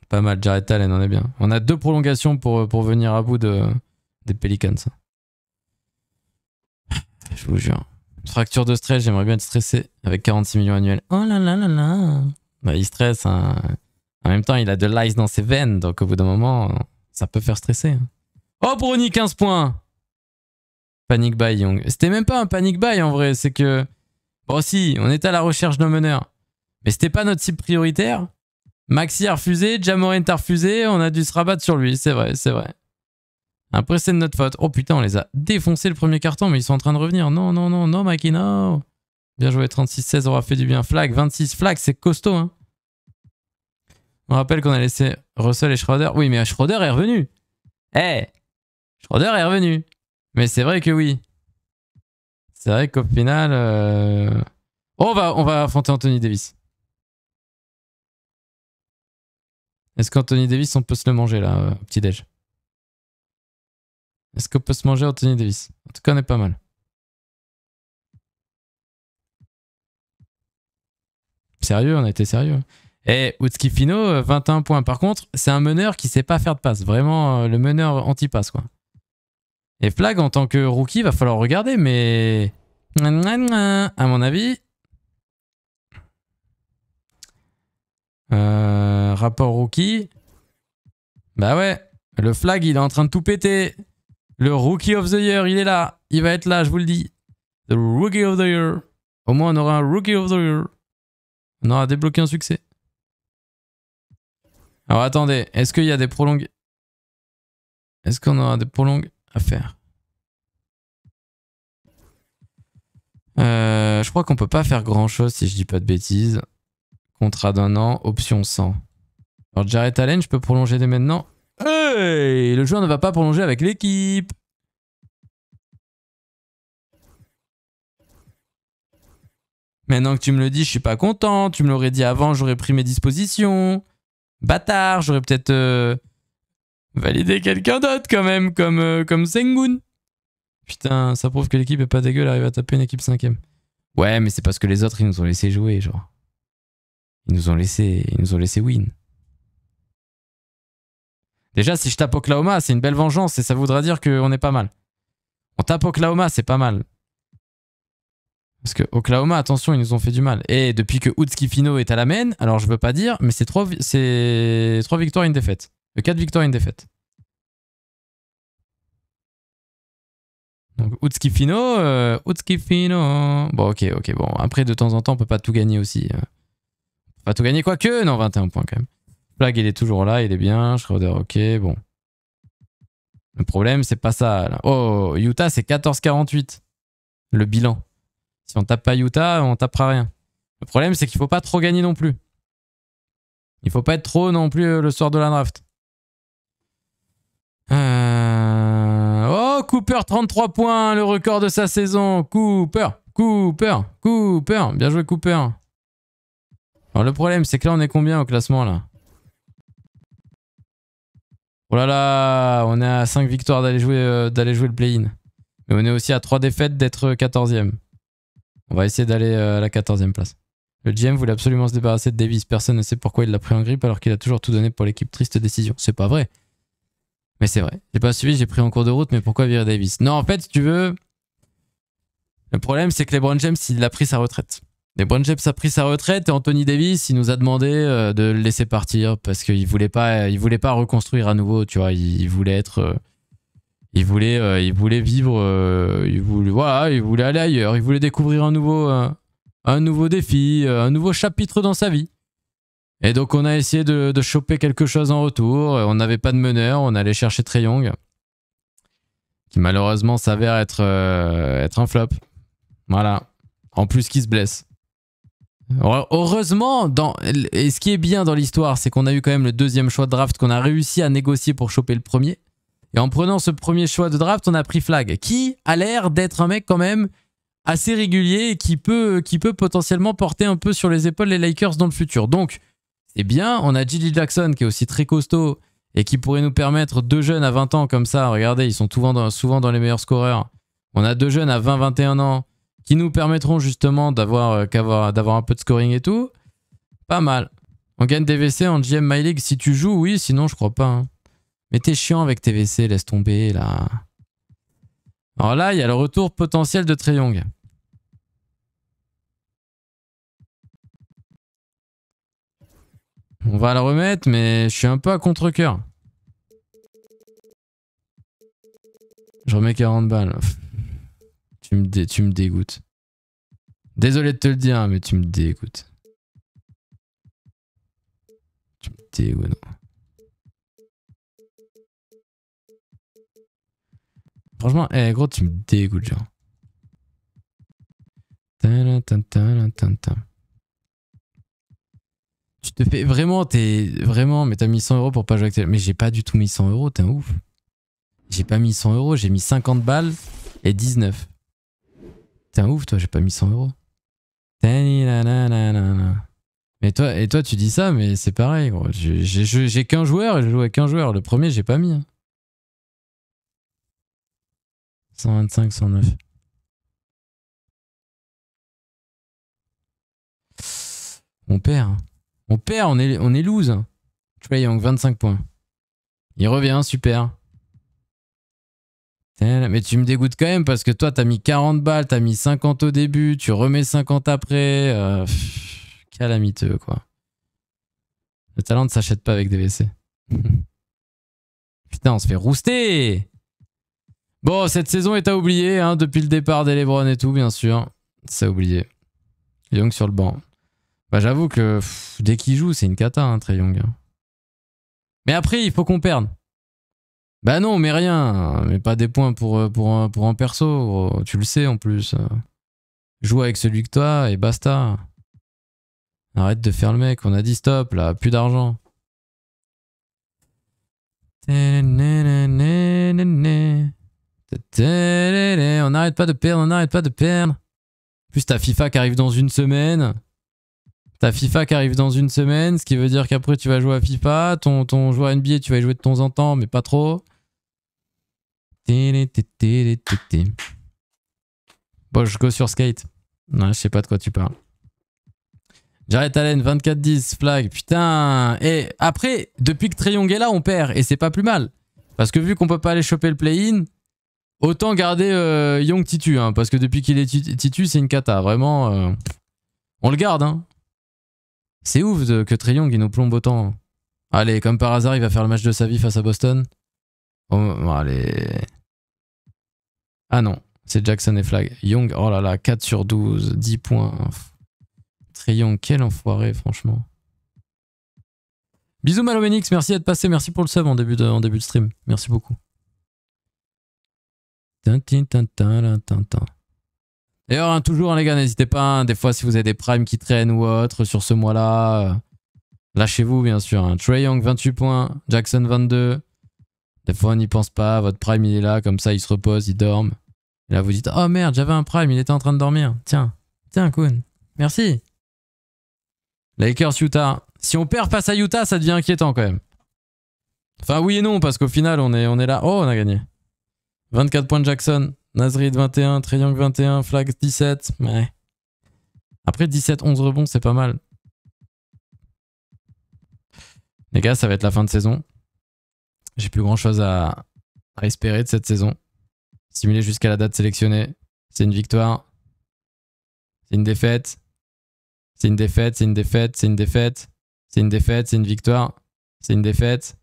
Pas mal. Jared Allen, on est bien. On a deux prolongations pour, euh, pour venir à bout de, des Pelicans. Je vous jure. Fracture de stress, j'aimerais bien être stressé avec 46 millions annuels. Oh là là là là bah, Il stresse. Hein. En même temps, il a de l'ice dans ses veines, donc au bout d'un moment, ça peut faire stresser. Hein. Oh, Brony, 15 points Panic by Young. C'était même pas un panic by, en vrai, c'est que Oh si, on est à la recherche d'un meneur. Mais c'était pas notre cible prioritaire. Maxi a refusé, Jamorin a refusé, on a dû se rabattre sur lui, c'est vrai, c'est vrai. Après, c'est de notre faute. Oh putain, on les a défoncés le premier carton, mais ils sont en train de revenir. Non, non, non, non, Mikey, Bien joué, 36-16 aura fait du bien. Flag, 26 flag, c'est costaud, hein. On rappelle qu'on a laissé Russell et Schroeder. Oui, mais Schroeder est revenu. Eh Schroeder est revenu. Mais c'est vrai que oui. C'est vrai qu'au final. Euh, on, va, on va affronter Anthony Davis. Est-ce qu'Anthony Davis, on peut se le manger là, euh, petit-déj Est-ce qu'on peut se manger Anthony Davis En tout cas, on est pas mal. Sérieux, on a été sérieux. Hein. Eh, euh, et Utski Fino, 21 points. Par contre, c'est un meneur qui sait pas faire de passe. Vraiment, le meneur anti-passe, quoi. Et Flag, en tant que rookie, va falloir regarder, mais... À mon avis... Euh, rapport rookie. Bah ouais, le flag, il est en train de tout péter. Le rookie of the year, il est là. Il va être là, je vous le dis. The rookie of the year. Au moins, on aura un rookie of the year. On aura débloqué un succès. Alors attendez, est-ce qu'il y a des prolongues Est-ce qu'on aura des prolongues à faire. Euh, je crois qu'on peut pas faire grand chose si je dis pas de bêtises. Contrat d'un an, option 100. Alors Jared Allen, je peux prolonger dès maintenant Hey Le joueur ne va pas prolonger avec l'équipe Maintenant que tu me le dis, je suis pas content. Tu me l'aurais dit avant, j'aurais pris mes dispositions. Bâtard, j'aurais peut-être... Euh, Valider quelqu'un d'autre quand même, comme, euh, comme Sengun. Putain, ça prouve que l'équipe est pas dégueu, elle arrive à taper une équipe cinquième. Ouais, mais c'est parce que les autres, ils nous ont laissé jouer, genre. Ils nous ont laissé, ils nous ont win. Déjà, si je tape Oklahoma, c'est une belle vengeance et ça voudra dire qu'on est pas mal. On tape Oklahoma, c'est pas mal. Parce que Oklahoma, attention, ils nous ont fait du mal. Et depuis que Fino est à la main, alors je veux pas dire, mais c'est 3 trois victoires et une défaite. 4 victoires et une défaite. Donc Utskifino, euh, Utskifino. Bon, ok, ok, bon. Après, de temps en temps, on peut pas tout gagner aussi. Euh. On peut pas tout gagner, quoique. Non, 21 points quand même. Flag, il est toujours là, il est bien. Je Schroeder, ok, bon. Le problème, c'est pas ça. Oh, Utah, c'est 14-48. Le bilan. Si on tape pas Utah, on tapera rien. Le problème, c'est qu'il faut pas trop gagner non plus. Il faut pas être trop non plus euh, le soir de la draft. Euh, oh, Cooper, 33 points, le record de sa saison. Cooper, Cooper, Cooper. Bien joué, Cooper. Alors, le problème, c'est que là, on est combien au classement, là Oh là là, on est à 5 victoires d'aller jouer, euh, jouer le play-in. Mais on est aussi à 3 défaites d'être 14e. On va essayer d'aller euh, à la 14e place. Le GM voulait absolument se débarrasser de Davis. Personne ne sait pourquoi il l'a pris en grippe alors qu'il a toujours tout donné pour l'équipe. Triste décision. C'est pas vrai. Mais c'est vrai. J'ai pas suivi, j'ai pris en cours de route, mais pourquoi virer Davis Non, en fait, tu veux. Le problème, c'est que LeBron James, il a pris sa retraite. LeBron James a pris sa retraite et Anthony Davis, il nous a demandé euh, de le laisser partir parce qu'il voulait pas, il voulait pas reconstruire à nouveau, tu vois. Il, voulait être. Euh, il, voulait, euh, il voulait vivre. il, voulait, voilà, il voulait aller ailleurs. Il voulait découvrir un nouveau, un nouveau défi, un nouveau chapitre dans sa vie. Et donc on a essayé de, choper quelque chose en retour. On n'avait pas de meneur, on allait chercher Treyong, qui malheureusement s'avère être, euh, être un flop. Voilà. En plus qui se blesse. Heureusement, dans, et ce qui est bien dans l'histoire, c'est qu'on a eu quand même le deuxième choix de draft qu'on a réussi à négocier pour choper le premier. Et en prenant ce premier choix de draft, on a pris Flag, qui a l'air d'être un mec quand même assez régulier et qui peut, qui peut potentiellement porter un peu sur les épaules les Lakers dans le futur. Donc, eh bien. On a Gilly Jackson qui est aussi très costaud et qui pourrait nous permettre deux jeunes à 20 ans comme ça. Regardez, ils sont souvent dans, les meilleurs scoreurs. On a deux jeunes à 20-21 ans qui nous permettront justement euh, d'avoir un peu de scoring et tout. Pas mal. On gagne TVC en GM My League. Si tu joues, oui, sinon je crois pas. Hein. Mais t'es chiant avec TVC, laisse tomber là. Alors là, il y a le retour potentiel de Young. On va la remettre, mais je suis un peu à contre-coeur. Je remets 40 balles. Tu me, tu me dégoûtes. Désolé de te le dire, hein, mais tu me dégoûtes. Tu me dégoûtes. Franchement, eh, gros, tu me dégoûtes, genre. Tu te fais vraiment, t'es vraiment, mais t'as mis 100 euros pour pas jouer avec tes... Mais j'ai pas du tout mis 100 euros, t'es un ouf. J'ai pas mis 100 euros, j'ai mis 50 balles et 19. T'es un ouf, toi, j'ai pas mis 100 euros. Mais toi, et toi, tu dis ça, mais c'est pareil, gros. J'ai qu'un joueur et je joue avec un joueur. Le premier, j'ai pas mis. 125, hein. 109. Mon père. Hein. On perd, on est, on est lose. Hein. Trey Young, 25 points. Il revient, super. Mais tu me dégoûtes quand même parce que toi, t'as mis 40 balles, t'as mis 50 au début, tu remets 50 après. Euh, calamiteux, quoi. Le talent ne s'achète pas avec des WC. Putain, on se fait rouster Bon, cette saison est à oublier, hein, depuis le départ des Lebron et tout, bien sûr. C'est oublié. Young sur le banc. Bah, j'avoue que dès qu'il joue, c'est une cata, hein, Trey Young. Hein. Mais après, il faut qu'on perde. Bah non, mais rien. Mais pas des points pour, euh, pour, un, pour perso. Oh, tu le sais en plus. Euh. Joue avec celui que toi, et basta. Arrête de faire le mec. On a dit stop là, plus d'argent. On n'arrête pas de perdre, on n'arrête pas de perdre. Plus ta FIFA qui arrive dans une semaine. T'as FIFA qui arrive dans une semaine, ce qui veut dire qu'après tu vas jouer à FIFA. Ton, ton joueur NBA, tu vas y jouer de temps en temps, mais pas trop. Bon, je go sur skate. Non, je sais pas de quoi tu parles. Jared Allen, 24-10, flag. Putain. Et après, depuis que Young est là, on perd. Et c'est pas plus mal. Parce que vu qu'on peut pas aller choper le play-in, autant garder euh, Young Titu. Hein. parce que depuis qu'il est Titu, c'est une cata. Vraiment, euh, on le garde. Hein. C'est ouf que Tryon nous plombe autant. Allez, comme par hasard, il va faire le match de sa vie face à Boston. Oh, allez. Ah non, c'est Jackson et Flag. Young, oh là là, 4 sur 12, 10 points. Tryon quel enfoiré, franchement. Bisous Maloménix, merci d'être passé, merci pour le sub en début de, en début de stream. Merci beaucoup. Tintin, D'ailleurs, hein, toujours, hein, les gars, n'hésitez pas. Hein, des fois, si vous avez des primes qui traînent ou autre sur ce mois-là, euh, lâchez-vous, bien sûr. Trey Young, 28 points. Jackson, 22. Des fois, on n'y pense pas. Votre prime, il est là. Comme ça, il se repose, il dorme. Et là, vous dites Oh merde, j'avais un prime, il était en train de dormir. Tiens, tiens, Kuhn. Merci. Lakers, Utah. Si on perd face à Utah, ça devient inquiétant quand même. Enfin, oui et non, parce qu'au final, on est, on est là. Oh, on a gagné. 24 points de Jackson. Nazrid 21, Triangle 21, Flax 17. Mais... Après 17, 11 rebonds, c'est pas mal. Les gars, ça va être la fin de saison. J'ai plus grand chose à, espérer de cette saison. Simuler jusqu'à la date sélectionnée. C'est une victoire. C'est une défaite. C'est une défaite, c'est une défaite, c'est une défaite. C'est une défaite, c'est une victoire. C'est une défaite.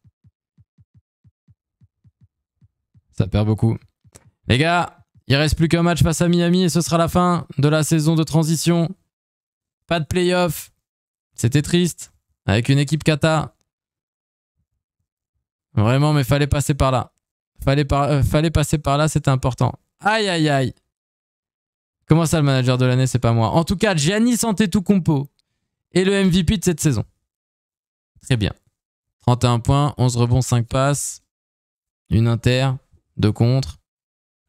Ça perd beaucoup. Les gars, il reste plus qu'un match face à Miami et ce sera la fin de la saison de transition. Pas de playoff. C'était triste. Avec une équipe kata. Vraiment, mais fallait passer par là. Fallait, euh, fallait passer par là, c'était important. Aïe, aïe, aïe. Comment ça, le manager de l'année, c'est pas moi En tout cas, tout compo et le MVP de cette saison. Très bien. 31 points, 11 rebonds, 5 passes, une inter, deux contre.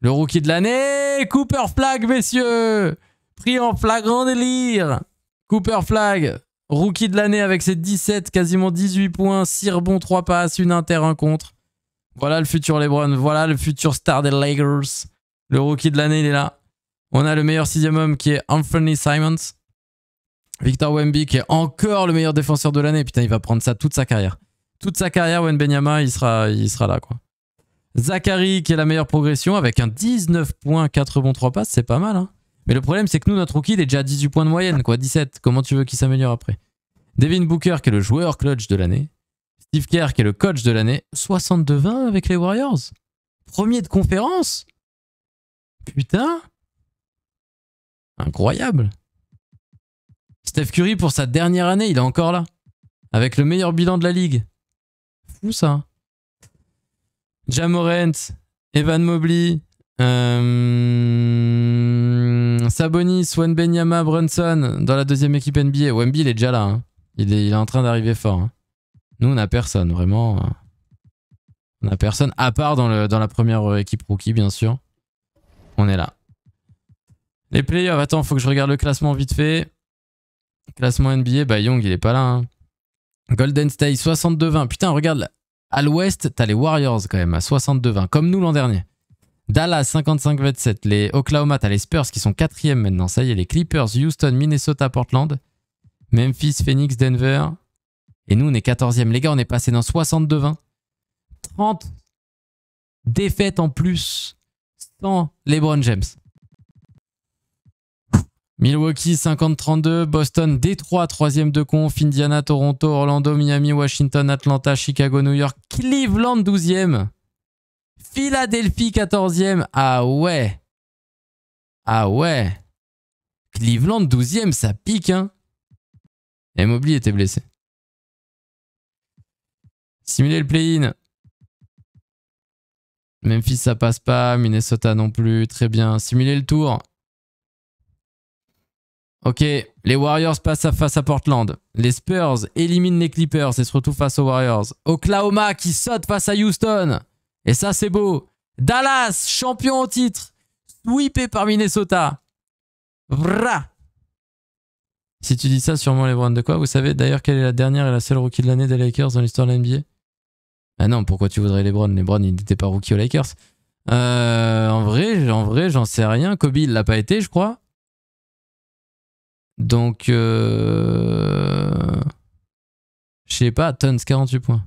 Le rookie de l'année Cooper Flag, messieurs Pris en flagrant délire Cooper Flag, rookie de l'année avec ses 17, quasiment 18 points, 6 rebonds, 3 passes, une inter, un contre. Voilà le futur LeBron, voilà le futur star des Lakers. Le rookie de l'année, il est là. On a le meilleur sixième homme qui est Anthony Simons. Victor Wemby qui est encore le meilleur défenseur de l'année. Putain, il va prendre ça toute sa carrière. Toute sa carrière, Wen Benyama, il sera, il sera là, quoi. Zachary qui est la meilleure progression avec un 19 points, bons, 3 passes, c'est pas mal. Hein Mais le problème, c'est que nous, notre rookie, il est déjà à 18 points de moyenne, quoi, 17. Comment tu veux qu'il s'améliore après Devin Booker qui est le joueur clutch de l'année. Steve Kerr qui est le coach de l'année. 62-20 avec les Warriors. Premier de conférence Putain Incroyable Steph Curry pour sa dernière année, il est encore là. Avec le meilleur bilan de la ligue. Fou ça. Jamorent, Evan Mobley, euh, Sabonis, Swan Benyama, Brunson dans la deuxième équipe NBA. Wemby, il est déjà là. Hein. Il, est, il, est, en train d'arriver fort. Hein. Nous, on n'a personne, vraiment. Hein. On n'a personne, à part dans, le, dans la première euh, équipe rookie, bien sûr. On est là. Les players, attends, faut que je regarde le classement vite fait. Classement NBA, bah Young, il est pas là. Golden State, 62-20. Putain, regarde, à l'ouest, t'as les Warriors quand même à 62-20, comme nous l'an dernier. Dallas 55-27, les Oklahoma, t'as les Spurs qui sont quatrième maintenant, ça y est, les Clippers, Houston, Minnesota, Portland, Memphis, Phoenix, Denver. Et nous, on est 14e. Les gars, on est passé dans 62-20. 30 défaites en plus sans les LeBron James. Milwaukee 50-32, Boston, Détroit, troisième de conf, Indiana, Toronto, Orlando, Miami, Washington, Atlanta, Chicago, New York, Cleveland 12e, Philadelphie 14e. Ah ouais. Ah ouais. Cleveland 12e, ça pique, hein. Et était blessé. Simuler le play-in. Memphis, ça passe pas. Minnesota non plus. Très bien. Simuler le tour. Ok, les Warriors passent face à Portland. Les Spurs éliminent les Clippers et se retrouvent face aux Warriors. Oklahoma qui saute face à Houston. Et ça, c'est beau. Dallas, champion au titre. Sweepé par Minnesota. Vra. Si tu dis ça, sûrement les Browns de quoi Vous savez d'ailleurs quelle est la dernière et la seule rookie de l'année des Lakers dans l'histoire de l'NBA Ah non, pourquoi tu voudrais les Browns Les Browns, ils n'étaient pas rookies aux Lakers. Euh, en vrai, en vrai, j'en sais rien. Kobe, il l'a pas été, je crois. Donc, euh, je sais pas, Tons, 48 points.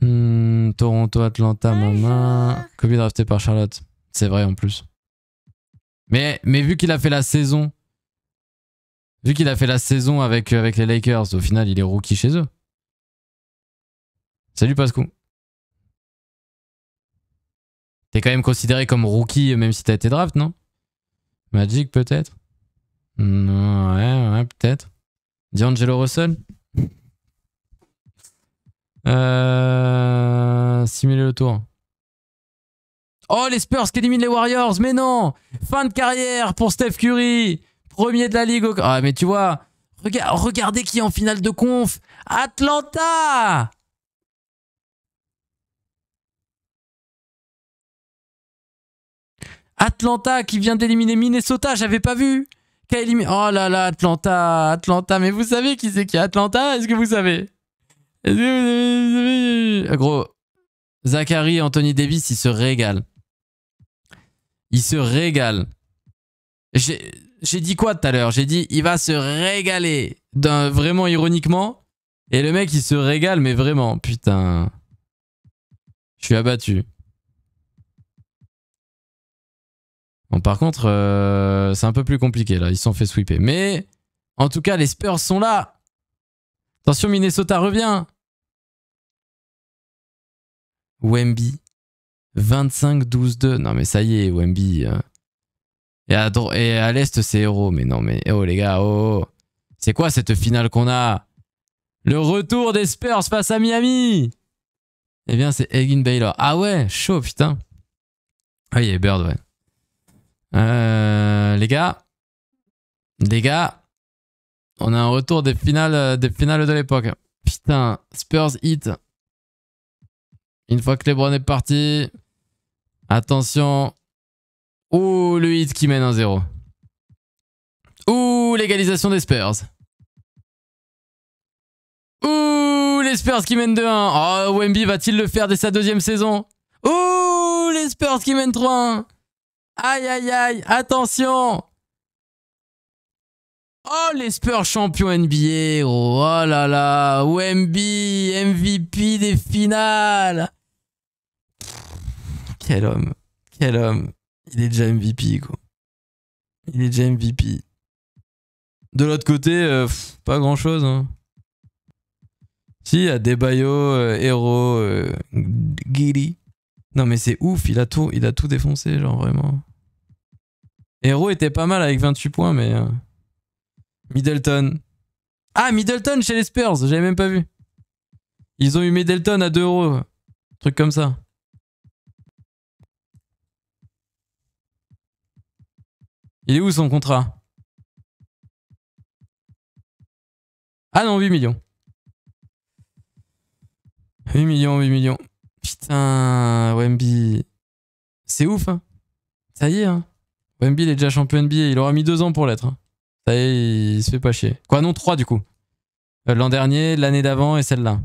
Hmm, Toronto, Atlanta, maman. Kobe drafté par Charlotte. C'est vrai en plus. Mais, mais vu qu'il a fait la saison, vu qu'il a fait la saison avec, euh, avec les Lakers, au final, il est rookie chez eux. Salut Pascou. T'es quand même considéré comme rookie, euh, même si t'as été draft, non Magic, peut-être Ouais, ouais, peut-être. D'Angelo Russell euh... Simuler le tour. Oh, les Spurs qui éliminent les Warriors, mais non Fin de carrière pour Steph Curry Premier de la ligue. Ah, mais tu vois, regardez qui est en finale de conf Atlanta Atlanta qui vient d'éliminer Minnesota, j'avais pas vu. Oh là là, Atlanta, Atlanta. Mais vous savez qui c'est qui Atlanta Est-ce que vous savez est Gros, Zachary Anthony Davis, il se régale. il se régale. J'ai dit quoi tout à l'heure J'ai dit il va se régaler vraiment ironiquement. Et le mec, il se régale, mais vraiment, putain. Je suis abattu. par contre, euh, c'est un peu plus compliqué là. Ils sont fait sweeper. Mais en tout cas, les Spurs sont là. Attention, Minnesota revient. Wemby. 25-12-2. Non, mais ça y est, Wemby. Hein. Et à, l'Est, c'est héros. Mais non, mais oh les gars, oh, oh. C'est quoi cette finale qu'on a Le retour des Spurs face à Miami Eh bien, c'est Egin Baylor. Ah ouais, chaud, putain. Ah, il y a Bird, ouais. Euh, les gars, les gars, on a un retour des finales, euh, des finales de l'époque. Putain, Spurs hit. Une fois que LeBron est parti, attention. Ouh, le hit qui mène 1-0. Ouh, l'égalisation des Spurs. Ouh, les Spurs qui mènent 2-1. Oh, Wemby va-t-il le faire dès sa deuxième saison Ouh, les Spurs qui mènent 3-1. Aïe, aïe, aïe, attention Oh, les Spurs champions NBA oh, oh là là OMB, MVP des finales Quel homme Quel homme Il est déjà MVP, quoi. Il est déjà MVP. De l'autre côté, euh, pas grand-chose. Hein. Si, il y a Debayo, euh, Hero, euh, Giri. Non mais c'est ouf, il a tout, il a tout défoncé, genre vraiment. Hero était pas mal avec 28 points, mais... Euh, Middleton. Ah, Middleton chez les Spurs, j'avais même pas vu. Ils ont eu Middleton à 2 euros. Truc comme ça. Il est où son contrat Ah non, 8 millions. 8 millions, 8 millions. Putain, Wemby. C'est ouf, hein. Ça y est, hein. Wemby, il est déjà champion NBA. Il aura mis deux ans pour l'être. Hein. Ça y est, il se fait pas chier. Quoi, non, trois du coup. Euh, l'an dernier, l'année d'avant et celle-là.